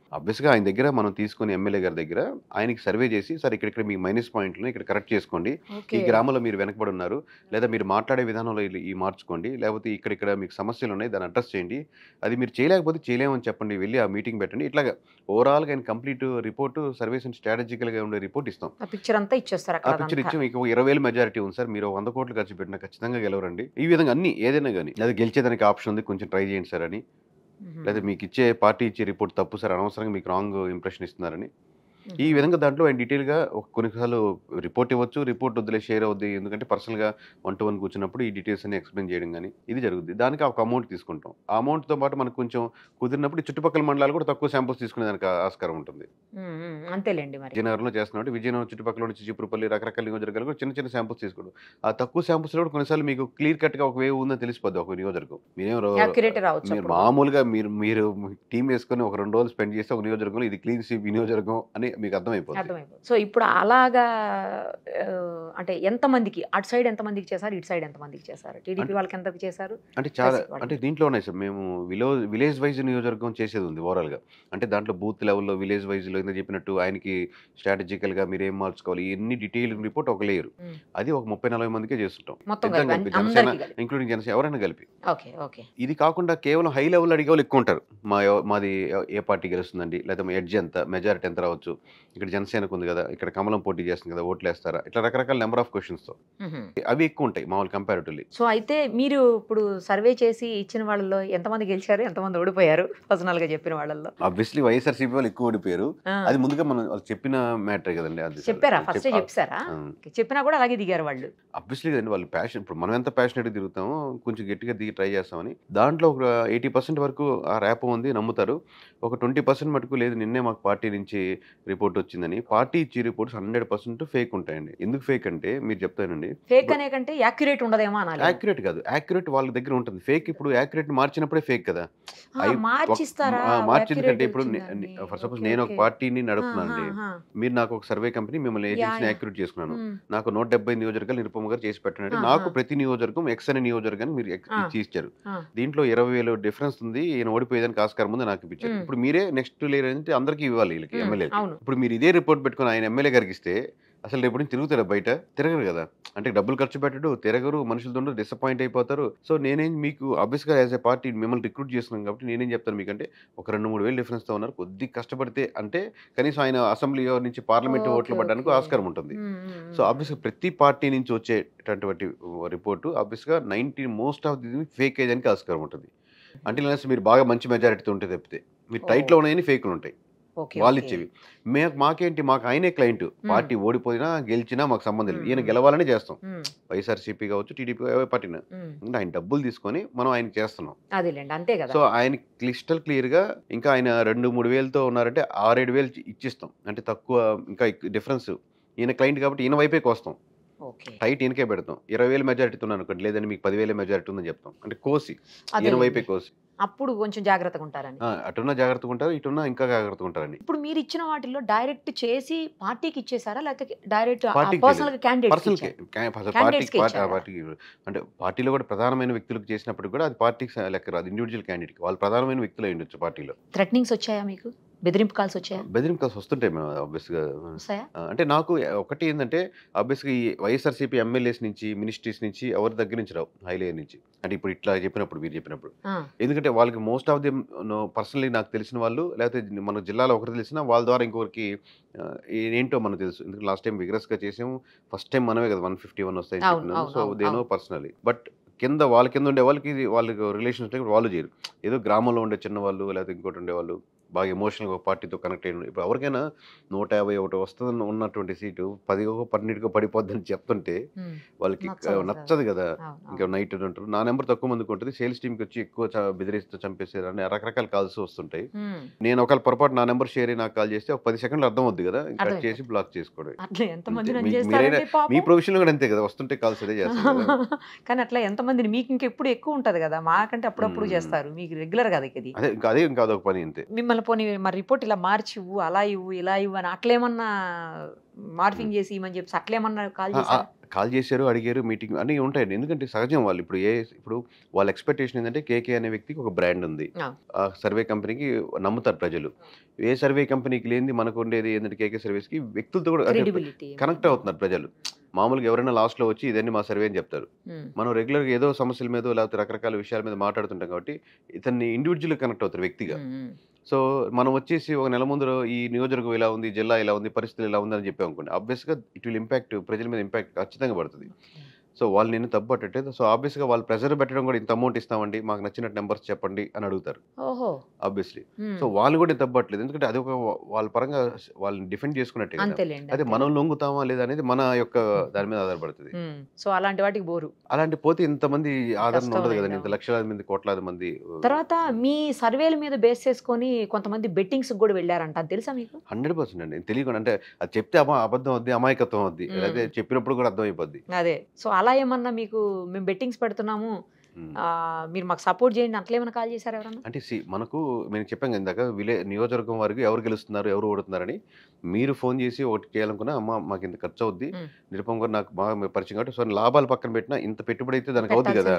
గా ఆయన దగ్గర మనం తీసుకుని ఎమ్మెల్యే గారి దగ్గర ఆయనకి సర్వే చేసి సార్ ఇక్కడ ఇక్కడ మీ మైనస్ పాయింట్లు ఇక్కడ కరెక్ట్ చేసుకోండి ఈ గ్రామంలో మీరు వెనకబడి ఉన్నారు లేదా మీరు మాట్లాడే విధానంలో ఈ మార్చుకోండి లేకపోతే ఇక్కడ ఇక్కడ మీకు సమస్యలు ఉన్నాయి దాన్ని అడ్రస్ చేయండి అది మీరు చేయలేకపోతే చేయలేమని చెప్పండి వెళ్ళి ఆ మీటింగ్ పెట్టండి ఇట్లాగా ఓవరాల్గా ఆయన కంప్లీట్ రిపోర్ట్ సర్వీస్ అండ్ స్ట్రాటజికల్గా ఉండే రిపోర్ట్ ఇస్తాం ఆ పిక్చర్ అంతా ఇచ్చేస్తారు ఆ పిక్చర్ ఇచ్చి మీకు ఇరవై వేలు మెజారిటీ ఉంది సార్ మీరు వంద కోట్లు ఖర్చు పెట్టినా ఖచ్చితంగా గెలవరండి ఈ విధంగా అన్ని ఏదైనా కానీ లేదా గెలిచేదానికి ఆప్షన్ ఉంది కొంచెం ట్రై చేయండి సార్ అని లేదా మీకు ఇచ్చే పార్టీ ఇచ్చే రిపోర్ట్ తప్పు సార్ అనవసరంగా మీకు రాంగ్ ఇంప్రెషన్ ఇస్తున్నారని ఈ విధంగా దాంట్లో ఆయన డీటెయిల్గా కొన్నిసార్లు రిపోర్ట్ ఇవ్వచ్చు రిపోర్ట్ వద్దులే షేర్ అవుద్ది ఎందుకంటే పర్సనల్గా వన్ టు వన్ కూర్చున్నప్పుడు ఈ డీటెయిల్స్ అన్ని ఎక్స్ప్లెయిన్ చేయడం కానీ ఇది జరుగుద్ది దానికి ఒక అమౌంట్ తీసుకుంటాం ఆ అమౌంట్తో పాటు మనకు కొంచెం కుదిరినప్పుడు చుట్టుపక్కల మండలాలు కూడా తక్కువ శాంపుల్స్ తీసుకునే దానికి ఆస్కారం ఉంటుంది అంతేలేండి విజయనగరంలో చేస్తున్నాడు విజయనగరం చుట్టుపక్కల నుంచి చిప్పురుపల్లి రకరకాల నియోజకవర్గాలు కూడా చిన్న చిన్న శాంపుల్స్ తీసుకోవడం ఆ తక్కువ శాంపుల్స్ కూడా కొన్నిసార్లు మీకు క్లియర్ కట్గా ఒక వే ఉందని తెలిసిపోద్ది ఒక నియోజకవర్గం మీరేం మీరు మామూలుగా మీరు మీరు టీం వేసుకొని ఒక రెండు రోజులు స్పెండ్ చేస్తే ఒక నియోజకవర్గంలో ఇది క్లీన్ సీప్ వినియోజకవర్గం అని మీకు అర్థమైపోతుంది సో ఇప్పుడు అలాగా అంటే ఎంతమందికి అటు సైడ్ ఎంతమందికి చేశారు ఇటు సైడ్ ఎంతమందికి చేశారు టీడీపీ వాళ్ళకి ఎంతకు చేశారు అంటే చాలా అంటే దీంట్లో ఉన్నాయి సార్ మేము విలేజ్ విలేజ్ వైజ్ నియోజకవర్గం చేసేది ఉంది ఓవరాల్గా అంటే దాంట్లో బూత్ లెవెల్లో విలేజ్ వైజ్లో ఇంత చెప్పినట్టు ఆయనకి స్ట్రాటజికల్గా మీరు ఏం మార్చుకోవాలి ఎన్ని డీటెయిల్ రిపోర్ట్ ఒక లేయరు అది ఒక ముప్పై నలభై మందికే చేస్తుంటాం మొత్తం ఇంక్లూడింగ్ జనసేన ఎవరైనా కలిపి ఓకే ఓకే ఇది కాకుండా కేవలం హై లెవెల్ అడిగే వాళ్ళు ఎక్కువ ఉంటారు మా మాది ఏ పార్టీ గెలుస్తుందండి లేదా ఎడ్జ్ ఎంత మెజారిటీ ఎంత రావచ్చు ఇక్కడ జనసేనకు ఉంది కదా ఇక్కడ కమలం పోటీ చేస్తుంది కదా ఓట్లు వేస్తారా ఇట్లా రకరకాల నెంబర్ ఆఫ్ తో అవి ఎక్కువ ఉంటాయి మామూలు కంపారిటివ్లీ సో అయితే మీరు ఇప్పుడు సర్వే చేసి ఇచ్చిన వాళ్ళలో ఎంతమంది గెలిచారు ఎంతమంది ఓడిపోయారు పర్సనల్ గా చెప్పిన వాళ్ళలో ఆబ్వియస్లీ వైఎస్ఆర్సీపీ వాళ్ళు ఎక్కువ ఓడిపోయారు అది ముందుగా మనం చెప్పిన మ్యాటర్ కదండి అది చెప్పారా ఫస్ట్ చెప్పారా చెప్పినా కూడా అలాగే దిగారు వాళ్ళు ఆబ్వియస్లీ కదండి వాళ్ళు ప్యాషన్ ఇప్పుడు మనం ఎంత ప్యాషనెట్గా తిరుగుతామో కొంచెం గట్టిగా దిగి ట్రై చేస్తామని దాంట్లో ఒక ఎయిటీ పర్సెంట్ వరకు ఆ ర్యాప్ ఉంది నమ్ముతారు ఒక ట్వంటీ పర్సెంట్ మటుకు లేదు నిన్నే మాకు పార్టీ నుంచి రిపోర్ట్ వచ్చిందని పార్టీ ఇచ్చి రిపోర్ట్స్ హండ్రెడ్ పర్సెంట్ ఫేక్ ఉంటాయండి ఎందుకు ఫేక్ అంటే మీరు చెప్తానండి ఫేక్ అనే కంటే యాక్యురేట్ ఉండదేమో అనాలి యాక్యురేట్ కాదు యాక్యురేట్ వాళ్ళ దగ్గర ఉంటుంది ఫేక్ ఇప్పుడు యాక్యురేట్ మార్చినప్పుడే ఫేక్ కదా మార్చింది కంటే ఇప్పుడు ఫర్ సపోజ్ నేను ఒక పార్టీని నడుపుతున్నానండి మీరు నాకు ఒక సర్వే కంపెనీ మిమ్మల్ని ఏజెన్సీని యాక్యురేట్ చేసుకున్నాను నాకు నూట డెబ్బై నియోజకవర్గాలు నిరుపమ గారు చేసి పెట్టండి నాకు ప్రతి నియోజకవర్గం ఎక్స్ అనే నియోజకవర్గాన్ని మీరు ఇచ్చి ఇచ్చారు దీంట్లో ఇరవై వేలు డిఫరెన్స్ ఉంది ఈయన ఓడిపోయేదానికి ఆస్కారం ఉంది నాకు ఇప్పించారు ఇప్పుడు మీరే నెక్స్ట్ లేరు అంటే అందరికీ ఇవ్వాలి వీళ్ళకి ఎమ్మెల్యే ఇప్పుడు మీరు ఇదే రిపోర్ట్ పెట్టుకుని ఆయన ఎమ్మెల్యే గారికి ఇస్తే అసలు రేపు నుంచి తిరుగుతారా బయట తిరగరు కదా అంటే డబ్బులు ఖర్చు పెట్టడు తిరగరు మనుషులతో డిసప్పాయింట్ అయిపోతారు సో నేనేం మీకు ఆబ్వియస్గా యాజ్ ఎ పార్టీ మిమ్మల్ని రిక్రూట్ చేస్తున్నాం కాబట్టి నేనేం చెప్తాను మీకంటే ఒక రెండు మూడు వేలు డిఫరెన్స్తో ఉన్నారు కొద్ది కష్టపడితే అంటే కనీసం ఆయన అసెంబ్లీ నుంచి పార్లమెంట్ ఓట్లు పడడానికి ఆస్కారం ఉంటుంది సో ఆబ్వియస్గా ప్రతి పార్టీ నుంచి వచ్చేటటువంటి రిపోర్టు ఆబ్వియస్గా ninety most of the fake అయ్యేదానికి ఆస్కారం ఉంటుంది అంటే మీరు బాగా మంచి మెజారిటీతో ఉంటే తప్పితే మీరు టైట్లో ఉన్నాయని ఫేక్లు ఉంటాయి వాళ్ళు ఇచ్చేవి మేము మాకేంటి మాకు ఆయనే క్లయింట్ పార్టీ ఓడిపోయినా గెలిచినా మాకు సంబంధం లేదు ఈయన గెలవాలని చేస్తాం వైఎస్ఆర్సీపీ కావచ్చు టీడీపీ పార్టీని ఆయన డబ్బులు తీసుకొని మనం ఆయన చేస్తున్నాం అంతే కదా సో ఆయన క్లిస్టల్ క్లియర్ గా ఇంకా ఆయన రెండు మూడు వేలతో ఉన్నారంటే ఆరేడు వేలు ఇచ్చిస్తాం అంటే తక్కువ ఇంకా డిఫరెన్స్ ఈయన క్లయింట్ కాబట్టి ఈయన వైపే కోస్తాం టైట్ ఈయనకే పెడతాం ఇరవై వేల ఉన్నాను అనుకోండి లేదని మీకు పదివేల మెజారిటీ ఉందని చెప్తాం అంటే కోసి ఈయన వైపే కోసి అప్పుడు కొంచెం జాగ్రత్తగా ఉంటారని అటున్న జాగ్రత్తగా ఉంటారు ఇటున్న ఇంకా జాగ్రత్తగా ఉంటారండి ఇప్పుడు మీరు ఇచ్చిన వాటిల్లో డైరెక్ట్ చేసి పార్టీకి ఇచ్చేసారా లేకపోతే డైరెక్ట్ పర్సనల్ పార్టీకి అంటే పార్టీలో కూడా ప్రధానమైన వ్యక్తులకు చేసినప్పుడు కూడా అది పార్టీకి లెక్క రాదు ఇండివిజువల్ క్యాండిడేట్ వాళ్ళు ప్రధానమైన వ్యక్తులు అయ్యి ఉండొచ్చు పార్టీలో థ్రెట్నింగ్స్ వచ్చాయా మీకు బెదిరింపు కాల్స్ వచ్చాయి బెదిరింపు కాల్స్ వస్తుంటాయి మేము ఆబ్వియస్గా అంటే నాకు ఒకటి ఏంటంటే ఆబ్వియస్గా ఈ వైఎస్ఆర్సీపీ ఎమ్మెల్యేస్ నుంచి మినిస్ట్రీస్ నుంచి ఎవరి దగ్గర నుంచి రావు హైలే నుంచి అంటే ఇప్పుడు ఇట్లా చెప్పినప్పుడు మీరు చెప్పినప్పుడు ఎందుకంటే వాళ్ళకి మోస్ట్ ఆఫ్ ది పర్సనలీ నాకు తెలిసిన వాళ్ళు లేకపోతే మన జిల్లాలో ఒకరు తెలిసినా వాళ్ళ ద్వారా ఇంకొకరికి ఏంటో మనకు తెలుసు ఎందుకంటే లాస్ట్ టైం విగ్రెస్గా చేసాము ఫస్ట్ టైం మనమే కదా వన్ ఫిఫ్టీ వన్ వస్తాయి సో దేనో పర్సనలీ బట్ కింద వాళ్ళ కింద ఉండే వాళ్ళకి వాళ్ళకి రిలేషన్స్ వాళ్ళు చేయరు ఏదో గ్రామంలో ఉండే చిన్నవాళ్ళు లేకపోతే ఇంకోటి ఉండేవాళ్ళు బాగా ఎమోషనల్గా ఒక పార్టీతో కనెక్ట్ అయ్యి ఇప్పుడు ఎవరికైనా నూట యాభై ఒకటి వస్తుందని ఉన్నటువంటి సీటు పదిగో పన్నెండుకో పడిపోద్దని చెప్తుంటే వాళ్ళకి నచ్చదు కదా ఇంకా నైట్ అంటారు నా నెంబర్ తక్కువ మందికి ఉంటుంది సేల్స్ టీమ్కి వచ్చి ఎక్కువ బెదిరిస్తూ చంపేసేదాన్ని రకరకాల కాల్స్ వస్తుంటాయి నేను ఒకవేళ పొరపాటు నా నెంబర్ షేర్ అయ్యి నాకు కాల్ చేస్తే ఒక పది సెకండ్లు అర్థం అవుద్ది కదా కట్ చేసి బ్లాక్ చేసుకోవడం మీ ప్రొఫెషన్ కూడా అంతే కదా వస్తుంటే కాల్స్ అదే చేస్తాను కానీ అట్లా ఎంతమందిని మీకు ఇంకెప్పుడు ఎక్కువ ఉంటుంది కదా మాకంటే అప్పుడప్పుడు చేస్తారు మీకు రెగ్యులర్ కదా అదే ఇంకా అదే ఇంకా అదొక పని అంతే మిమ్మల్ని ఒకవేళ పోనీ మరి రిపోర్ట్ ఇలా మార్చి ఇవ్వు అలా ఇవ్వు ఇలా ఇవ్వు అని అట్లేమన్నా మార్పింగ్ చేసి ఇవ్వని చెప్పి అట్లేమన్నా కాల్ చేసి కాల్ చేశారు అడిగారు మీటింగ్ అన్ని ఉంటాయి ఎందుకంటే సహజం వాళ్ళు ఇప్పుడు ఏ ఇప్పుడు వాళ్ళ ఎక్స్పెక్టేషన్ ఏంటంటే కేకే అనే వ్యక్తికి ఒక బ్రాండ్ ఉంది ఆ సర్వే కంపెనీకి నమ్ముతారు ప్రజలు ఏ సర్వే కంపెనీకి లేనిది మనకు ఉండేది ఏంటంటే కేకే సర్వీస్కి వ్యక్తులతో కూడా కనెక్ట్ అవుతున్నారు ప్రజలు మామూలుగా ఎవరైనా లాస్ట్లో వచ్చి ఇదన్నీ మా సర్వే అని చెప్తారు మనం రెగ్యులర్గా ఏదో సమస్యల మీద లేకపోతే రకరకాల విషయాల మీద మాట్లాడుతుంటాం కాబట్టి ఇతన్ని ఇండివిజువల్గా కనెక్ట్ అవుతారు వ్యక్తిగా సో మనం వచ్చేసి ఒక నెల ముందు ఈ నియోజకవర్గం ఇలా ఉంది జిల్లా ఇలా ఉంది పరిస్థితులు ఇలా ఉంది అని చెప్పి అనుకోండి అబ్వియస్గా ఇట్ విల్ ఇంపాక్ట్ ప్రజల మీద ఇంపాక్ట్ ఖచ్చితంగా పడుతుంది సో వాళ్ళు నేను తప్పు పట్టేది సో ఆబ్వియస్గా వాళ్ళు ప్రెజర్ పెట్టడం కూడా ఇంత అమౌంట్ ఇస్తామండి మాకు నచ్చినట్టు నెంబర్స్ చెప్పండి అని అడుగుతారు ఆబ్వియస్లీ సో వాళ్ళు కూడా ఇంత పట్టలేదు ఎందుకంటే అది ఒక వాళ్ళ పరంగా వాళ్ళని డిఫెండ్ చేసుకున్నట్టు అదే మనం లొంగుతామా లేదా అనేది మన యొక్క దాని మీద ఆధారపడుతుంది సో అలాంటి వాటికి బోరు అలాంటి పోతే ఇంతమంది ఆదరణ ఉండదు కదండి ఇంత లక్షలాది మంది కోట్లాది మంది తర్వాత మీ సర్వేల మీద బేస్ చేసుకొని కొంతమంది బెట్టింగ్స్ కూడా వెళ్ళారంట తెలుసా మీకు హండ్రెడ్ పర్సెంట్ అండి తెలియకుండా అంటే అది చెప్తే అబద్ధం వద్ది అమాయకత్వం వద్ది అదే చెప్పినప్పుడు కూడా అర్థమైపోద్ది అదే సో అలా అలా ఏమన్నా మీకు మేము బెట్టింగ్స్ పెడుతున్నాము మీరు మాకు సపోర్ట్ చేయండి అట్లా ఏమైనా కాల్ చేశారు ఎవరన్నా అంటే మనకు మేము చెప్పాం ఇందాక విలే నియోజకవర్గం వరకు ఎవరు గెలుస్తున్నారు ఎవరు ఓడుతున్నారని మీరు ఫోన్ చేసి ఒకటి చేయాలనుకున్నా అమ్మ మాకు ఇంత ఖర్చు అవుద్ది నిరుపం గారు నాకు బాగా పరిచయం కాబట్టి సో లాభాలు పక్కన పెట్టినా ఇంత పెట్టుబడి అయితే దానికి అవుద్ది కదా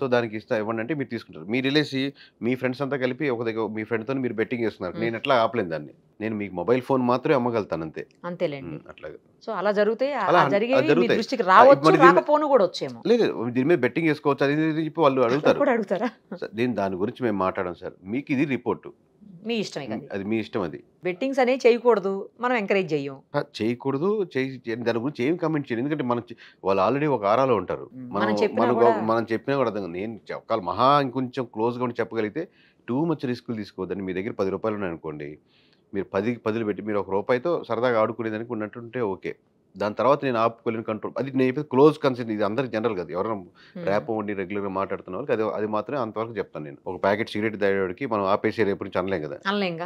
సో దానికి ఇస్తా ఇవ్వండి అంటే మీరు తీసుకుంటారు మీరు వెళ్ళేసి మీ ఫ్రెండ్స్ అంతా కలిపి ఒక దగ్గర మీ ఫ్రెండ్తో మీరు బెట్టింగ్ చేస్తున్నారు నేను ఎట్లా ఆపలేను దాన్ని నేను మీకు మొబైల్ ఫోన్ మాత్రమే అమ్మగలుగుతాను అంతే అంతేలేండి సో అలా జరిగితే అలా లేదు దీని మీద బెట్టింగ్ చేసుకోవచ్చు అది చెప్పి వాళ్ళు అడుగుతారు దీని దాని గురించి మేము మాట్లాడడం సార్ మీకు ఇది రిపోర్టు మీ ఇష్టం అది మీ ఇష్టం అది బెట్టింగ్స్ అనేవి చేయకూడదు మనం ఎంకరేజ్ చేయం చేయకూడదు చేయి దాని గురించి ఏమి కమెంట్ చేయండి ఎందుకంటే మనం వాళ్ళు ఆల్రెడీ ఒక ఆరాలో ఉంటారు మనం మనం చెప్పినా కూడా నేను ఒకవేళ మహా ఇంకొంచెం క్లోజ్గా ఉండి చెప్పగలిగితే టూ మచ్ రిస్కులు తీసుకోవద్దని మీ దగ్గర పది రూపాయలు ఉన్నాయి అనుకోండి మీరు పది పదులు పెట్టి మీరు ఒక రూపాయితో సరదాగా ఆడుకునేదానికి ఉన్నట్టుంటే ఓకే దాని తర్వాత నేను ఆపుకోలేని కంట్రోల్ అది నేను క్లోజ్ కన్సెంట్ ఇది అందరికి జనరల్ కదా ఎవరైనా ర్యాప్ ఉండి రెగ్యులర్గా మాట్లాడుతున్న వాళ్ళకి అది అది మాత్రమే అంతవరకు చెప్తాను నేను ఒక ప్యాకెట్ సిగరెట్ తాగేవాడికి మనం ఆపేసి రేపు నుంచి అనలేం కదా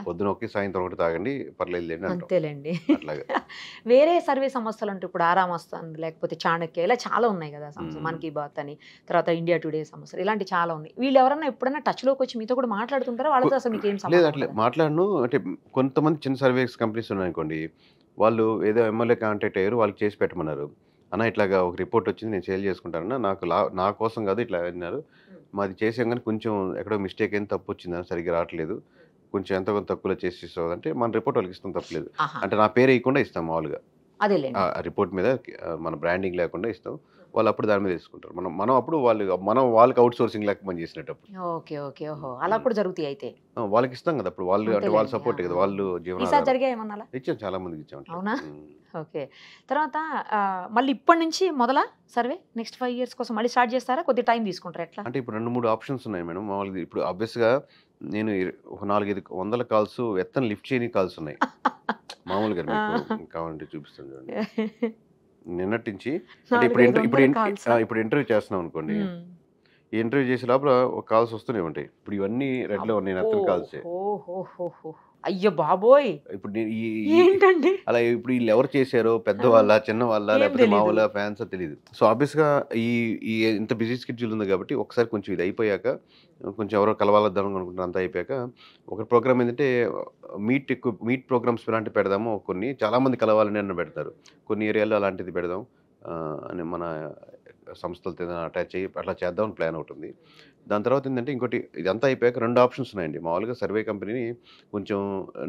పొద్దున ఒకటి సాయంత్రం ఒకటి తాగండి పర్లేదు అంతేలేండి అట్లాగే వేరే సర్వే సంస్థలు అంటే ఇప్పుడు ఆరామస్తాన్ లేకపోతే చాణక్య ఇలా చాలా ఉన్నాయి కదా సంస్థ కీ బాత్ అని తర్వాత ఇండియా టుడే సంస్థలు ఇలాంటి చాలా ఉన్నాయి వీళ్ళు ఎవరైనా ఎప్పుడైనా టచ్లోకి వచ్చి మీతో కూడా మాట్లాడుతుంటారా వాళ్ళతో అసలు మీకు ఏం లేదు అట్లా మాట్లాడను అంటే కొంతమంది చిన్న సర్వీస్ కంపెనీస్ ఉన్నాయనుకోండి వాళ్ళు ఏదో ఎమ్మెల్యే కాంటాక్ట్ అయ్యారు వాళ్ళు చేసి పెట్టమన్నారు అన్న ఇట్లాగా ఒక రిపోర్ట్ వచ్చింది నేను సేల్ చేసుకుంటానన్న నాకు లా నా కోసం కాదు ఇట్లా అన్నారు hmm. మాది చేసాం కానీ కొంచెం ఎక్కడో మిస్టేక్ అయింది తప్పు వచ్చిందని సరిగ్గా రావట్లేదు hmm. కొంచెం ఎంత కొంత తక్కువలో చేసి ఇస్తావు అంటే మన రిపోర్ట్ వాళ్ళకి ఇస్తాం తప్పలేదు అంటే నా పేరు వేయకుండా ఇస్తాం మామూలుగా రిపోర్ట్ మీద మన బ్రాండింగ్ లేకుండా ఇస్తాం వాళ్ళు అప్పుడు దాని మీద తీసుకుంటారు మనం మనం అప్పుడు వాళ్ళు మనం వాళ్ళకి అవుట్ సోర్సింగ్ లేక పని చేసినప్పుడు ఓకే ఓకే ఓహో అలా కూడా జరుగుతాయి అయితే వాళ్ళకి ఇస్తాం కదా అప్పుడు వాళ్ళు అంటే వాళ్ళు సపోర్ట్ కదా వాళ్ళు జీవన ఇచ్చాం చాలా మందికి ఇచ్చాం అవునా ఓకే తర్వాత మళ్ళీ ఇప్పటి నుంచి మొదల సర్వే నెక్స్ట్ ఫైవ్ ఇయర్స్ కోసం మళ్ళీ స్టార్ట్ చేస్తారా కొద్ది టైం తీసుకుంటారా ఎట్లా అంటే ఇప్పుడు రెండు మూడు ఆప్షన్స్ ఉన్నాయి మేడం మామూలుగా ఇప్పుడు ఆబ్వియస్గా నేను ఒక నాలుగైదు వందల కాల్స్ ఎత్తని లిఫ్ట్ చేయని కాల్స్ ఉన్నాయి మామూలుగా కావాలంటే చూపిస్తాను చూడండి నిన్నటించి ఇప్పుడు ఇప్పుడు ఇంటర్వ్యూ చేస్తున్నాం అనుకోండి ఇంటర్వ్యూ చేసే లోపల కాల్స్ వస్తూనే ఉంటాయి ఇప్పుడు ఇవన్నీ రెడ్లో ఉన్నాయి కాల్స్ అయ్యో బాబోయ్ ఇప్పుడు ఏంటండి అలా ఇప్పుడు వీళ్ళు ఎవరు చేశారో పెద్ద వాళ్ళ చిన్న వాళ్ళ లేకపోతే మా వాళ్ళ ఫ్యాన్స్ తెలియదు సో ఆబ్వియస్ గా ఈ ఈ ఇంత బిజీ స్కెడ్యూల్ ఉంది కాబట్టి ఒకసారి కొంచెం ఇది అయిపోయాక కొంచెం ఎవరో కలవాలద్దాం అనుకుంటున్నారు అంతా అయిపోయాక ఒక ప్రోగ్రామ్ ఏంటంటే మీట్ ఎక్కువ మీట్ ప్రోగ్రామ్స్ ఇలాంటివి పెడదాము కొన్ని చాలా మంది కలవాలని అన్న పెడతారు కొన్ని ఏరియాలో అలాంటిది పెడదాం అని మన సంస్థలతో ఏదైనా అటాచ్ అయ్యి అట్లా చేద్దామని ప్లాన్ అవుతుంది దాని తర్వాత ఏంటంటే ఇంకోటి ఇదంతా అయిపోయాక రెండు ఆప్షన్స్ ఉన్నాయండి మామూలుగా సర్వే కంపెనీని కొంచెం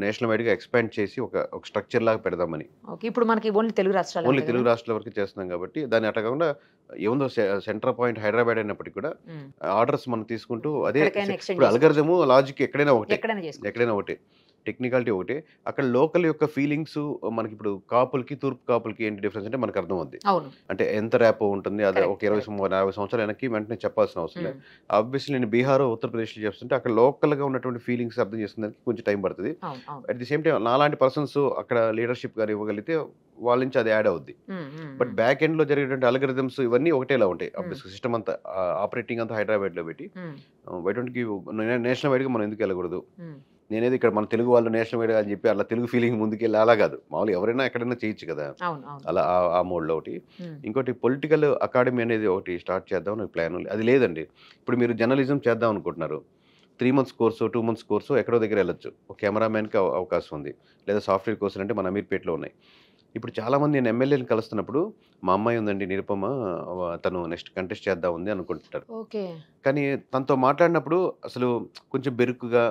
నేషనల్ వైడ్గా ఎక్స్పాండ్ చేసి ఒక ఒక స్ట్రక్చర్ లాగా పెడదామని ఇప్పుడు మనకి ఓన్లీ తెలుగు రాష్ట్రాలు ఓన్లీ తెలుగు రాష్ట్రాల వరకు చేస్తున్నాం కాబట్టి దాన్ని అట్లా కాకుండా ఏముందో సెంటర్ పాయింట్ హైదరాబాద్ అయినప్పటికీ కూడా ఆర్డర్స్ మనం తీసుకుంటూ అదే ఇప్పుడు అల్గరిజము లాజిక్ ఎక్కడైనా ఒకటి ఎక్కడైనా ఒకటి టెక్నికాలిటీ ఒకటే అక్కడ లోకల్ యొక్క ఫీలింగ్స్ మనకి ఇప్పుడు కాపులకి తూర్పు కాపులకి ఏంటి డిఫరెన్స్ అంటే మనకు అర్థం అవుతుంది అంటే ఎంత ర్యాప్ ఉంటుంది అది ఒక ఇరవై అరవై సంవత్సరాలు వెనక్కి వెంటనే చెప్పాల్సిన అవసరం లేదు ఆబ్వియస్లీ నేను బీహార్ ఉత్తరప్రదేశ్లో చెప్తుంటే అక్కడ లోకల్గా ఉన్నటువంటి ఫీలింగ్స్ అర్థం చేసేదానికి కొంచెం టైం పడుతుంది అట్ ది సేమ్ టైం నాలాంటి పర్సన్స్ అక్కడ లీడర్షిప్ కానీ ఇవ్వగలిగితే వాళ్ళ నుంచి అది యాడ్ అవుద్ది బట్ బ్యాక్ ఎండ్ లో జరిగేటువంటి అల్గరిథమ్స్ ఇవన్నీ ఒకటేలా ఉంటాయి సిస్టమ్ అంతా ఆపరేటింగ్ అంతా హైదరాబాద్ లో పెట్టి వై నేషనల్ వైడ్ గా మనం ఎందుకు వెళ్ళకూడదు నేనేది ఇక్కడ మన తెలుగు వాళ్ళు నేషనల్ మీడియా అని చెప్పి అలా తెలుగు ఫీలింగ్ ముందుకెళ్ళి అలా కాదు మామూలు ఎవరైనా ఎక్కడైనా చేయొచ్చు కదా అలా ఆ మోడ్లో ఒకటి ఇంకోటి పొలిటికల్ అకాడమీ అనేది ఒకటి స్టార్ట్ చేద్దాం ప్లాన్ అది లేదండి ఇప్పుడు మీరు జర్నలిజం చేద్దాం అనుకుంటున్నారు three months course two months course ఎక్కడో దగ్గర వెళ్ళొచ్చు ఒక కెమెరామ్యాన్కి అవకాశం ఉంది లేదా సాఫ్ట్వేర్ కోర్సులు అంటే మన అమీర్పేటలో ఉన్నాయి ఇప్పుడు చాలామంది నేను ఎమ్మెల్యేని కలుస్తున్నప్పుడు మా అమ్మాయి ఉందండి నిరుపమ తను నెక్స్ట్ కంటెస్ట్ చేద్దాం ఉంది అనుకుంటుంటారు కానీ తనతో మాట్లాడినప్పుడు అసలు కొంచెం బెరుకుగా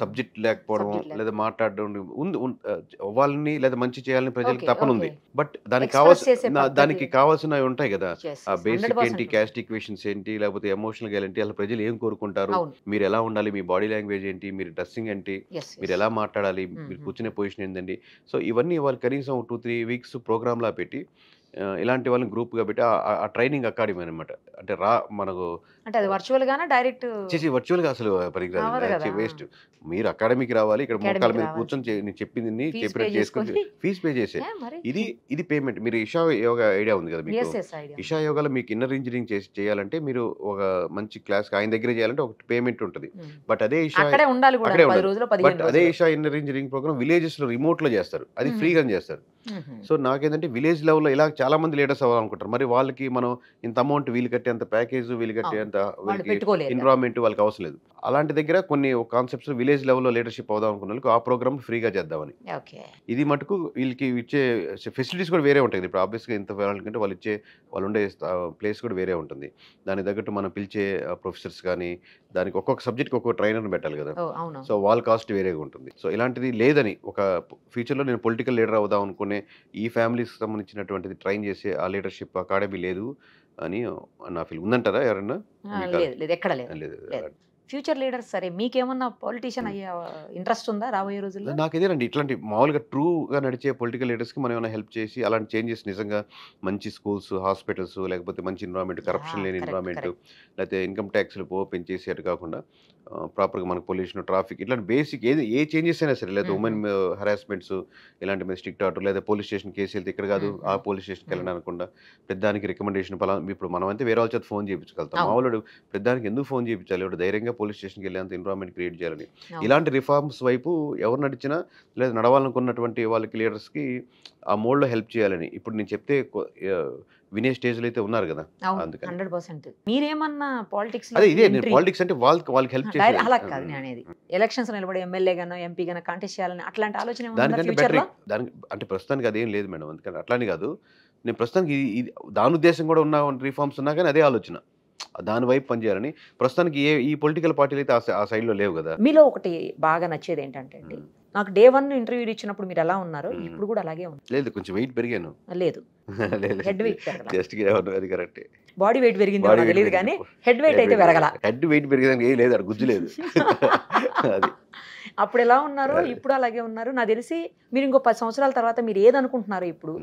సబ్జెక్ట్ లేకపోవడం లేదా మాట్లాడడం ఉంది వాళ్ళని లేదా మంచి చేయాలని ప్రజలకు తప్పనుంది బట్ దానికి కావాల్సిన దానికి కావాల్సినవి ఉంటాయి కదా ఆ బేసిక్ ఏంటి క్యాస్ట్ ఈక్వేషన్స్ ఏంటి లేకపోతే ఎమోషనల్ గా ఏంటి అసలు ప్రజలు ఏం కోరుకుంటారు మీరు ఎలా ఉండాలి మీ బాడీ లాంగ్వేజ్ ఏంటి మీరు డ్రెస్సింగ్ ఏంటి మీరు ఎలా మాట్లాడాలి మీరు కూర్చునే పొజిషన్ ఏంటండి సో ఇవన్నీ వాళ్ళు కనీసం టూ త్రీ వీక్స్ ప్రోగ్రామ్లా పెట్టి ఇలాంటి వాళ్ళని గ్రూప్గా పెట్టి ఆ ట్రైనింగ్ అకాడమీ అనమాట అంటే రా మనకు అంటే అది వర్చువల్ డైరెక్ట్ చేసి వర్చువల్ గా అసలు పరిగరాదు వేస్ట్ మీరు అకాడమీకి రావాలి ఇక్కడ మొక్కల మీద కూర్చొని నేను చెప్పింది చెప్పినట్టు చేసుకుని ఫీజ్ పే చేసే ఇది ఇది పేమెంట్ మీరు ఇషా యోగా ఐడియా ఉంది కదా మీకు ఇషా యోగాలో మీకు ఇన్నర్ ఇంజనీరింగ్ చేసి చేయాలంటే మీరు ఒక మంచి క్లాస్ ఆయన దగ్గర చేయాలంటే ఒక పేమెంట్ ఉంటుంది బట్ అదే ఇషా బట్ అదే Isha inner engineering program villages లో రిమోట్ లో చేస్తారు అది ఫ్రీగా చేస్తారు సో నాకేంటంటే విలేజ్ లెవెల్లో ఇలా చాలామంది లీడర్స్ అవ్వాలనుకుంటారు మరి వాళ్ళకి మనం ఇంత అమౌంట్ వీలు కట్టేంత ప్యాకేజ్ వీలు కట్టేంత ఇన్వాల్వ్మెంట్ వాళ్ళకి అవసరం లేదు అలాంటి దగ్గర కొన్ని కాన్సెప్ట్స్ విలేజ్ లెవెల్లో లీడర్షిప్ అవుదాం అనుకున్న వాళ్ళకి ఆ ప్రోగ్రామ్ ఫ్రీగా చేద్దామని ఇది మటుకు వీళ్ళకి ఇచ్చే ఫెసిలిటీస్ కూడా వేరే ఉంటాయి ఇప్పుడు ఆబ్వియస్గా ఇంత వాళ్ళకంటే వాళ్ళు ఇచ్చే వాళ్ళు ఉండే ప్లేస్ కూడా వేరే ఉంటుంది దానికి తగ్గట్టు మనం పిలిచే ప్రొఫెసర్స్ కానీ దానికి ఒక్కొక్క సబ్జెక్ట్కి ఒక్కొక్క ట్రైనర్ పెట్టాలి కదా సో వాళ్ళ కాస్ట్ వేరేగా ఉంటుంది సో ఇలాంటిది లేదని ఒక ఫ్యూచర్లో నేను పొలిటికల్ లీడర్ అవుదాం అనుకునే ఈ ఫ్యామిలీకి సంబంధించినటువంటిది ట్రైన్ చేసే ఆ లీడర్షిప్ అకాడమీ లేదు అని నా ఫీల్ ఉందంటారా ఎవరన్నా లేదు ఎక్కడ లేదు ఫ్యూచర్ లీడర్స్ సరే మీకేమన్నా పొలిటీషియన్ అయ్యే ఇంట్రెస్ట్ ఉందా రాబోయే రోజుల్లో నాకు అండి ఇట్లాంటి మామూలుగా ట్రూగా నడిచే పొలిటికల్ లీడర్స్కి మనం ఏమైనా హెల్ప్ చేసి అలాంటి చేంజెస్ నిజంగా మంచి స్కూల్స్ హాస్పిటల్స్ లేకపోతే మంచి ఎన్విరాన్మెంట్ కరప్షన్ లేని ఎన్విరాన్మెంట్ లేకపోతే ఇన్కమ్ ట్యాక్స్లు ఓపెన్ అటు కాకుండా ప్రాపర్గా మనకు పొల్యూషన్ ట్రాఫిక్ ఇట్లాంటి బేసిక్ ఏది ఏ చేంజెస్ అయినా సరే లేదా ఉమెన్ హరాస్మెంట్స్ ఇలాంటి మీద స్ట్రిక్ట్ ఆర్డర్ లేదా పోలీస్ స్టేషన్ కేసు వెళ్తే ఇక్కడ కాదు ఆ పోలీస్ స్టేషన్కి వెళ్ళడం అనకుండా పెద్దానికి రికమెండేషన్ ఇప్పుడు మనం అయితే వేరే వాళ్ళ చేత ఫోన్ చేయించగలుగుతాం మామూలు పెద్దానికి ఎందుకు ఫోన్ చేయించాలి ఇప్పుడు ధైర్యంగా పోలీస్ స్టేషన్కి వెళ్ళేంత ఎన్విరాన్మెంట్ క్రియేట్ చేయాలని ఇలాంటి రిఫార్మ్స్ వైపు ఎవరు నడిచినా లేదా నడవాలనుకున్నటువంటి వాళ్ళకి లీడర్స్కి ఆ మోడ్లో హెల్ప్ చేయాలని ఇప్పుడు నేను చెప్తే వినే స్టేజ్లో అయితే ఉన్నారు కదా పర్సెంట్ పాలిటిక్స్ ఇదే పాలిటిక్స్ అంటే వాళ్ళకి వాళ్ళకి హెల్ప్ చేయాలి ఎలక్షన్స్ నిలబడి ఎమ్మెల్యే గానో ఎంపీ గానో కాంటెస్ట్ చేయాలని అట్లాంటి ఆలోచన దానికంటే బెటర్ దానికి అంటే ప్రస్తుతానికి అదేం లేదు మేడం అందుకని అట్లానే కాదు నేను ప్రస్తుతానికి దాని ఉద్దేశం కూడా ఉన్న రిఫార్మ్స్ ఉన్నా కానీ అదే ఆలోచన దాని వైపు పనిచేయాలని ప్రస్తుతానికి ఏ ఈ పొలిటికల్ పార్టీలు అయితే ఆ సైడ్లో లేవు కదా మీలో ఒకటి బాగా నచ్చేది ఏంటంటే అండి నాకు డే వన్ ఇంటర్వ్యూ ఇచ్చినప్పుడు మీరు ఎలా ఉన్నారు ఇప్పుడు కూడా అలాగే ఉంది లేదు కొంచెం వెయిట్ పెరిగాను లేదు head weight just body weight పెరిగింది తెలియదు కానీ హెడ్ వెయిట్ అయితే పెరగల హెడ్ వెయిట్ పెరిగిందని ఏం లేదు గుజ్జు లేదు అది అప్పుడు ఎలా ఉన్నారు ఇప్పుడు అలాగే ఉన్నారు నాకు తెలిసి మీరు ఇంకో పది సంవత్సరాల తర్వాత మీరు ఏదనుకుంటున్నారు ఇప్పుడు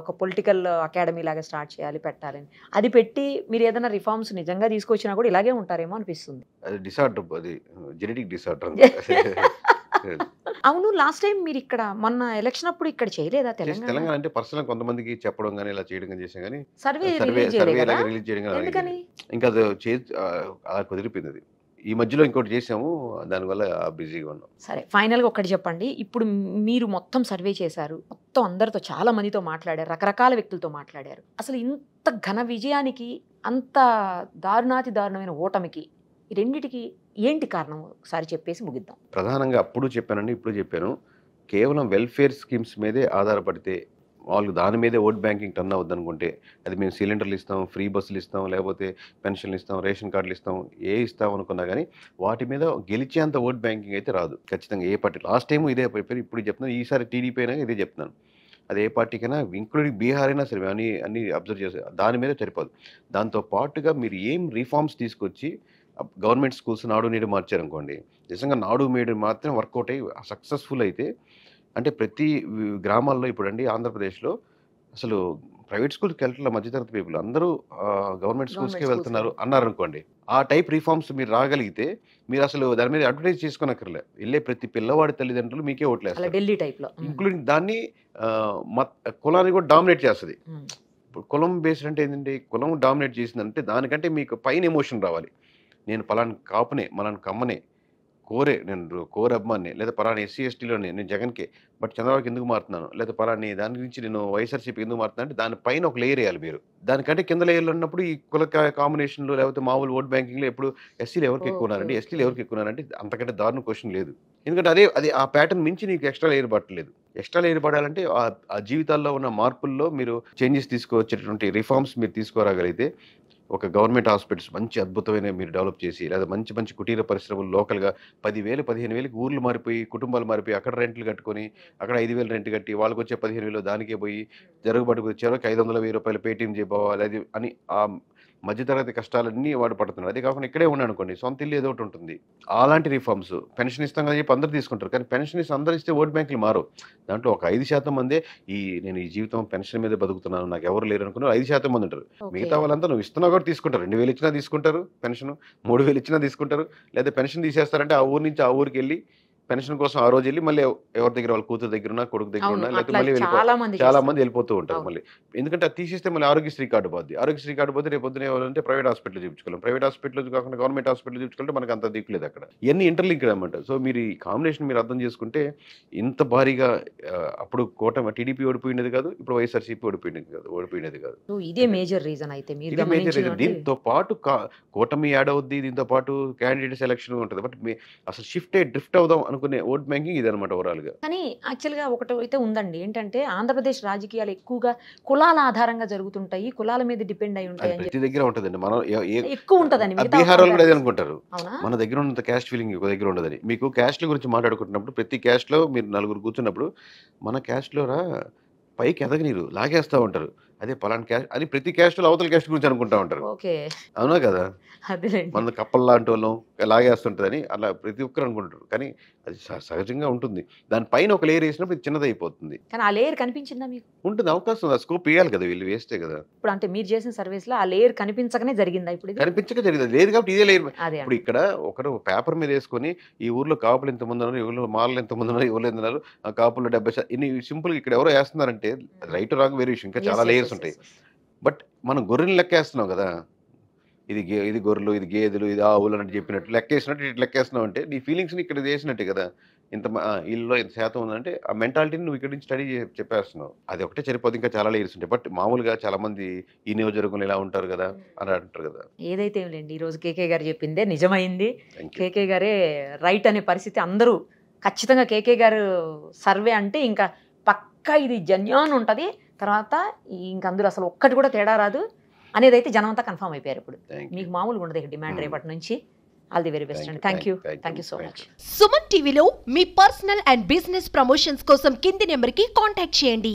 ఒక పొలిటికల్ అకాడమీ లాగా స్టార్ట్ చేయాలి పెట్టాలని అది పెట్టి మీరు ఏదైనా రిఫార్మ్స్ నిజంగా తీసుకొచ్చినా కూడా ఇలాగే ఉంటారేమో అనిపిస్తుంది అది డిసార్డర్ అది జెనెటిక్ డిసార్డర్ అవును లాస్ట్ టైం మీరు ఇక్కడ మొన్న ఎలక్షన్ అప్పుడు ఇక్కడ చేయలేదా తెలంగాణ తెలంగాణ అంటే పర్సనల్ కొంతమందికి చెప్పడం కానీ ఇలా చేయడం కానీ చేసాం కానీ సర్వే సర్వే రిలీజ్ చేయడం కానీ ఇంకా అది కుదిరిపోయింది ఈ మధ్యలో ఇంకోటి చేసాము దానివల్ల బిజీగా ఉన్నాం సరే ఫైనల్గా ఒకటి చెప్పండి ఇప్పుడు మీరు మొత్తం సర్వే చేశారు మొత్తం అందరితో చాలా మందితో మాట్లాడారు రకరకాల వ్యక్తులతో మాట్లాడారు అసలు ఇంత ఘన విజయానికి అంత దారుణాతి దారుణమైన ఓటమికి రెండిటికి ఏంటి కారణం ఒకసారి చెప్పేసి ముగిద్దాం ప్రధానంగా అప్పుడు చెప్పానండి ఇప్పుడు చెప్పాను కేవలం వెల్ఫేర్ స్కీమ్స్ మీదే ఆధారపడితే వాళ్ళు దాని మీదే ఓట్ బ్యాంకింగ్ టర్న్ అవుద్ది అనుకుంటే అది మేము సిలిండర్లు ఇస్తాం ఫ్రీ బస్సులు ఇస్తాం లేకపోతే పెన్షన్లు ఇస్తాం రేషన్ కార్డులు ఇస్తాం ఏ ఇస్తాం అనుకున్నా కానీ వాటి మీద గెలిచేంత ఓట్ బ్యాంకింగ్ అయితే రాదు ఖచ్చితంగా ఏ పార్టీ లాస్ట్ టైం ఇదే అయిపోయారు ఇప్పుడు చెప్తున్నాను ఈసారి టీడీపీ అయినా ఇదే చెప్తున్నాను అది ఏ పార్టీకైనా ఇంక్లూడింగ్ బీహార్ అయినా సరే అన్ని అన్ని అబ్జర్వ్ చేస్తే దాని మీద సరిపోదు దాంతో పాటుగా మీరు ఏం రిఫార్మ్స్ తీసుకొచ్చి గవర్నమెంట్ స్కూల్స్ నాడు నీడు మార్చారనుకోండి నిజంగా నాడు మీడు మాత్రం వర్కౌట్ అయ్యి సక్సెస్ఫుల్ అయితే అంటే ప్రతి గ్రామాల్లో ఇప్పుడు అండి ఆంధ్రప్రదేశ్లో అసలు ప్రైవేట్ స్కూల్కి వెళ్ళటం మధ్యతరగతి పీపుల్ అందరూ గవర్నమెంట్ స్కూల్స్కే వెళ్తున్నారు అన్నారు అనుకోండి ఆ టైప్ రిఫార్మ్స్ మీరు రాగలిగితే మీరు అసలు దాని మీద అడ్వర్టైజ్ చేసుకోనక్కర్లే వెళ్ళే ప్రతి పిల్లవాడి తల్లిదండ్రులు మీకే ఓట్లేస్తారు ఢిల్లీ టైప్లో ఇంక్లూడింగ్ దాన్ని కులాన్ని కూడా డామినేట్ చేస్తుంది కులం బేస్డ్ అంటే ఏంటంటే కులం డామినేట్ చేసిందంటే దానికంటే మీకు పైన ఎమోషన్ రావాలి నేను పలాన్ కాపునే మలాన్ కమ్మనే కోరే నేను కోర్ అభిమాన్ని లేదా పలానా ఎస్సీ ఎస్టీలోని నేను జగన్కే బట్ చంద్రబాబుకి ఎందుకు మారుతున్నాను లేదా పలాని దాని గురించి నేను వైఎస్ఆర్సీపీ ఎందుకు మారుతున్నాను అంటే దానిపైన ఒక లేయర్ వేయాలి మీరు దానికంటే కింద లేయర్లో ఉన్నప్పుడు ఈ కుల కాంబినేషన్లు లేకపోతే మామూలు ఓట్ బ్యాంకింగ్లో ఎప్పుడు ఎస్సీలు ఎవరికి ఎక్కువ ఉన్నారండి ఎస్టీలు ఎవరికి ఎక్కువ ఉన్నారంటే అంతకంటే దారుణ క్వశ్చన్ లేదు ఎందుకంటే అదే అది ఆ ప్యాటర్న్ మించి నీకు ఎక్స్ట్రా లేయర్ పట్టలేదు ఎక్స్ట్రా లేయర్ పడాలంటే ఆ జీవితాల్లో ఉన్న మార్పుల్లో మీరు చేంజెస్ తీసుకువచ్చేటటువంటి రిఫార్మ్స్ మీరు తీసుకురాగలిగితే ఒక గవర్నమెంట్ హాస్పిటల్స్ మంచి అద్భుతమైన మీరు డెవలప్ చేసి లేదా మంచి మంచి కుటీర పరిశ్రమలు లోకల్గా పదివేలు పదిహేను వేలకి ఊర్లు మారిపోయి కుటుంబాలు మారిపోయి అక్కడ రెంట్లు కట్టుకొని అక్కడ ఐదు వేలు రెంట్ కట్టి వాళ్ళకి వచ్చే పదిహేను వేలు దానికే పోయి జరుగుబాటుకు వచ్చేవాళ్ళకి ఐదు వందల వెయ్యి రూపాయలు పేటీఎం చేయబోవాలి అది అని మధ్యతరగతి కష్టాలన్నీ వాడు పడుతున్నాడు అదే కాకుండా ఇక్కడే ఉన్నాడు అనుకోండి సొంత ఇల్లు ఏదో ఒకటి ఉంటుంది అలాంటి రిఫార్మ్స్ పెన్షన్ ఇస్తాం కదా చెప్పి అందరు తీసుకుంటారు కానీ పెన్షన్ ఇస్తే అందరు ఇస్తే ఓట్ బ్యాంకులు మారు దాంట్లో ఒక ఐదు శాతం మందే ఈ నేను ఈ జీవితం పెన్షన్ మీద బతుకుతున్నాను నాకు ఎవరు లేరు అనుకున్నారు ఐదు శాతం మంది ఉంటారు మిగతా వాళ్ళంతా నువ్వు ఇస్తున్నా కూడా తీసుకుంటారు రెండు వేలు ఇచ్చినా తీసుకుంటారు పెన్షన్ మూడు వేలు ఇచ్చినా తీసుకుంటారు లేదా పెన్షన్ తీసేస్తారంటే ఆ ఊరు నుంచి ఆ ఊరికి వెళ్ళి పెన్షన్ కోసం ఆ రోజు వెళ్ళి మళ్ళీ ఎవరి దగ్గర వాళ్ళ కూతురు దగ్గర ఉన్నా కొడుకు దగ్గర ఉన్నా లేకపోతే మళ్ళీ చాలా మంది వెళ్ళిపోతూ ఉంటారు మళ్ళీ ఎందుకంటే అది తీసేస్తే మళ్ళీ ఆరోగ్యశ్రీ కార్డు పోద్ది ఆరోగ్యశ్రీ కార్డు పోతే రేపు పొద్దున ఏవాలంటే ప్రైవేట్ హాస్పిటల్ చూపించుకోవాలి ప్రైవేట్ హాస్పిటల్ కాకుండా గవర్నమెంట్ హాస్పిటల్ చూపించుకుంటే మనకు అంత లేదు అక్కడ ఎన్ని ఇంటర్లింక్ అనమాట సో మీరు ఈ కాంబినేషన్ మీరు అర్థం చేసుకుంటే ఇంత భారీగా అప్పుడు కోటమి టీడీపీ ఓడిపోయినది కాదు ఇప్పుడు వైఎస్ఆర్సీపీ ఓడిపోయినది కాదు ఓడిపోయినది కాదు ఇదే మేజర్ రీజన్ అయితే ఇదే మేజర్ రీజన్ దీంతో పాటు కోటమి యాడ్ అవుద్ది దీంతో పాటు క్యాండిడేట్ సెలక్షన్ ఉంటుంది బట్ అసలు షిఫ్ట్ డ్రిఫ్ట్ అవుదాం అనుకునే ఓట్ బ్యాంకింగ్ అనమాట ఓవరాల్గా కానీ యాక్చువల్గా ఒకటి అయితే ఉందండి ఏంటంటే ఆంధ్రప్రదేశ్ రాజకీయాలు ఎక్కువగా కులాల ఆధారంగా జరుగుతుంటాయి కులాల మీద డిపెండ్ అయి ఉంటాయి ప్రతి దగ్గర ఉంటుందండి మనం ఎక్కువ ఉంటుందని బీహార్ కూడా అదే అనుకుంటారు మన దగ్గర ఉన్నంత క్యాస్ట్ ఫీలింగ్ ఒక దగ్గర ఉండదని మీకు క్యాస్ట్ల గురించి మాట్లాడుకుంటున్నప్పుడు ప్రతి క్యాస్ట్లో మీరు నలుగురు కూర్చున్నప్పుడు మన క్యాస్ట్లో రా పైకి ఎదగనీరు లాగేస్తూ ఉంటారు అదే పలాంటి క్యాస్ట్ అని ప్రతి క్యాస్ట్లో అవతల క్యాస్ట్ గురించి అనుకుంటా ఉంటారు అవునా కదా మన కప్పలు లాంటి వాళ్ళం లాగేస్తుంటుందని అలా ప్రతి ఒక్కరు అనుకుంటారు కానీ అది సహజంగా ఉంటుంది దానిపైన ఒక లేయర్ వేసినప్పుడు ఇది చిన్నదైపోతుంది కానీ ఆ లేయర్ కనిపించిందా మీకు ఉంటుంది అవకాశం ఉంది స్కోప్ ఇవ్వాలి కదా వీళ్ళు వేస్తే కదా ఇప్పుడు అంటే మీరు చేసిన సర్వీస్ లో ఆ లేయర్ కనిపించకనే జరిగిందా ఇప్పుడు కనిపించక జరిగింది లేదు కాబట్టి ఇదే లేయర్ ఇప్పుడు ఇక్కడ ఒకరు పేపర్ మీద వేసుకొని ఈ ఊర్లో కాపులు ఎంతమంది ఉన్నారు ఊర్లో మాలలు ఎంతమంది ఉన్నారు ఎవరు ఉన్నారు కాపులు డెబ్బై ఇన్ని సింపుల్ ఇక్కడ ఎవరో వేస్తున్నారంటే రైట్ రాంగ్ వేరే విషయం ఇంకా చాలా లేయర్స్ ఉంటాయి బట్ మనం గొర్రెని వేస్తున్నాం కదా ఇది గే ఇది గొర్రెలు ఇది గేదెలు ఇది ఆవులు అని చెప్పినట్టు లెక్కేసినట్టు ఇటు లెక్కేస్తున్నావు అంటే నీ ఫీలింగ్స్ని ఇక్కడ చేసినట్టే కదా ఇంత ఇల్లు ఇంత శాతం ఉందంటే ఆ మెంటాలిటీని నువ్వు ఇక్కడ నుంచి స్టడీ చెప్పేస్తున్నావు అది ఒకటే చనిపోతే ఇంకా చాలా లేయర్స్ ఉంటాయి బట్ మామూలుగా చాలా మంది ఈ నియోజకవర్గంలో ఇలా ఉంటారు కదా అని అంటారు కదా ఏదైతే లేండి ఈరోజు కేకే గారు చెప్పిందే నిజమైంది కేకే గారే రైట్ అనే పరిస్థితి అందరూ ఖచ్చితంగా కేకే గారు సర్వే అంటే ఇంకా పక్కా ఇది జన్యాన్ ఉంటుంది తర్వాత ఇంక అందులో అసలు ఒక్కటి కూడా తేడా రాదు అనేది అయితే జనం అంతా కన్ఫామ్ అయిపోయారు ఇప్పుడు మీకు మామూలుగా ఉండదు డిమాండ్ hmm. రేపటి నుంచి ఆల్ ది వెరీ బెస్ట్ అండి thank you thank you so much Suman టీవీలో మీ పర్సనల్ అండ్ బిజినెస్ ప్రమోషన్స్ కోసం కింది నెంబర్కి కాంటాక్ట్ చేయండి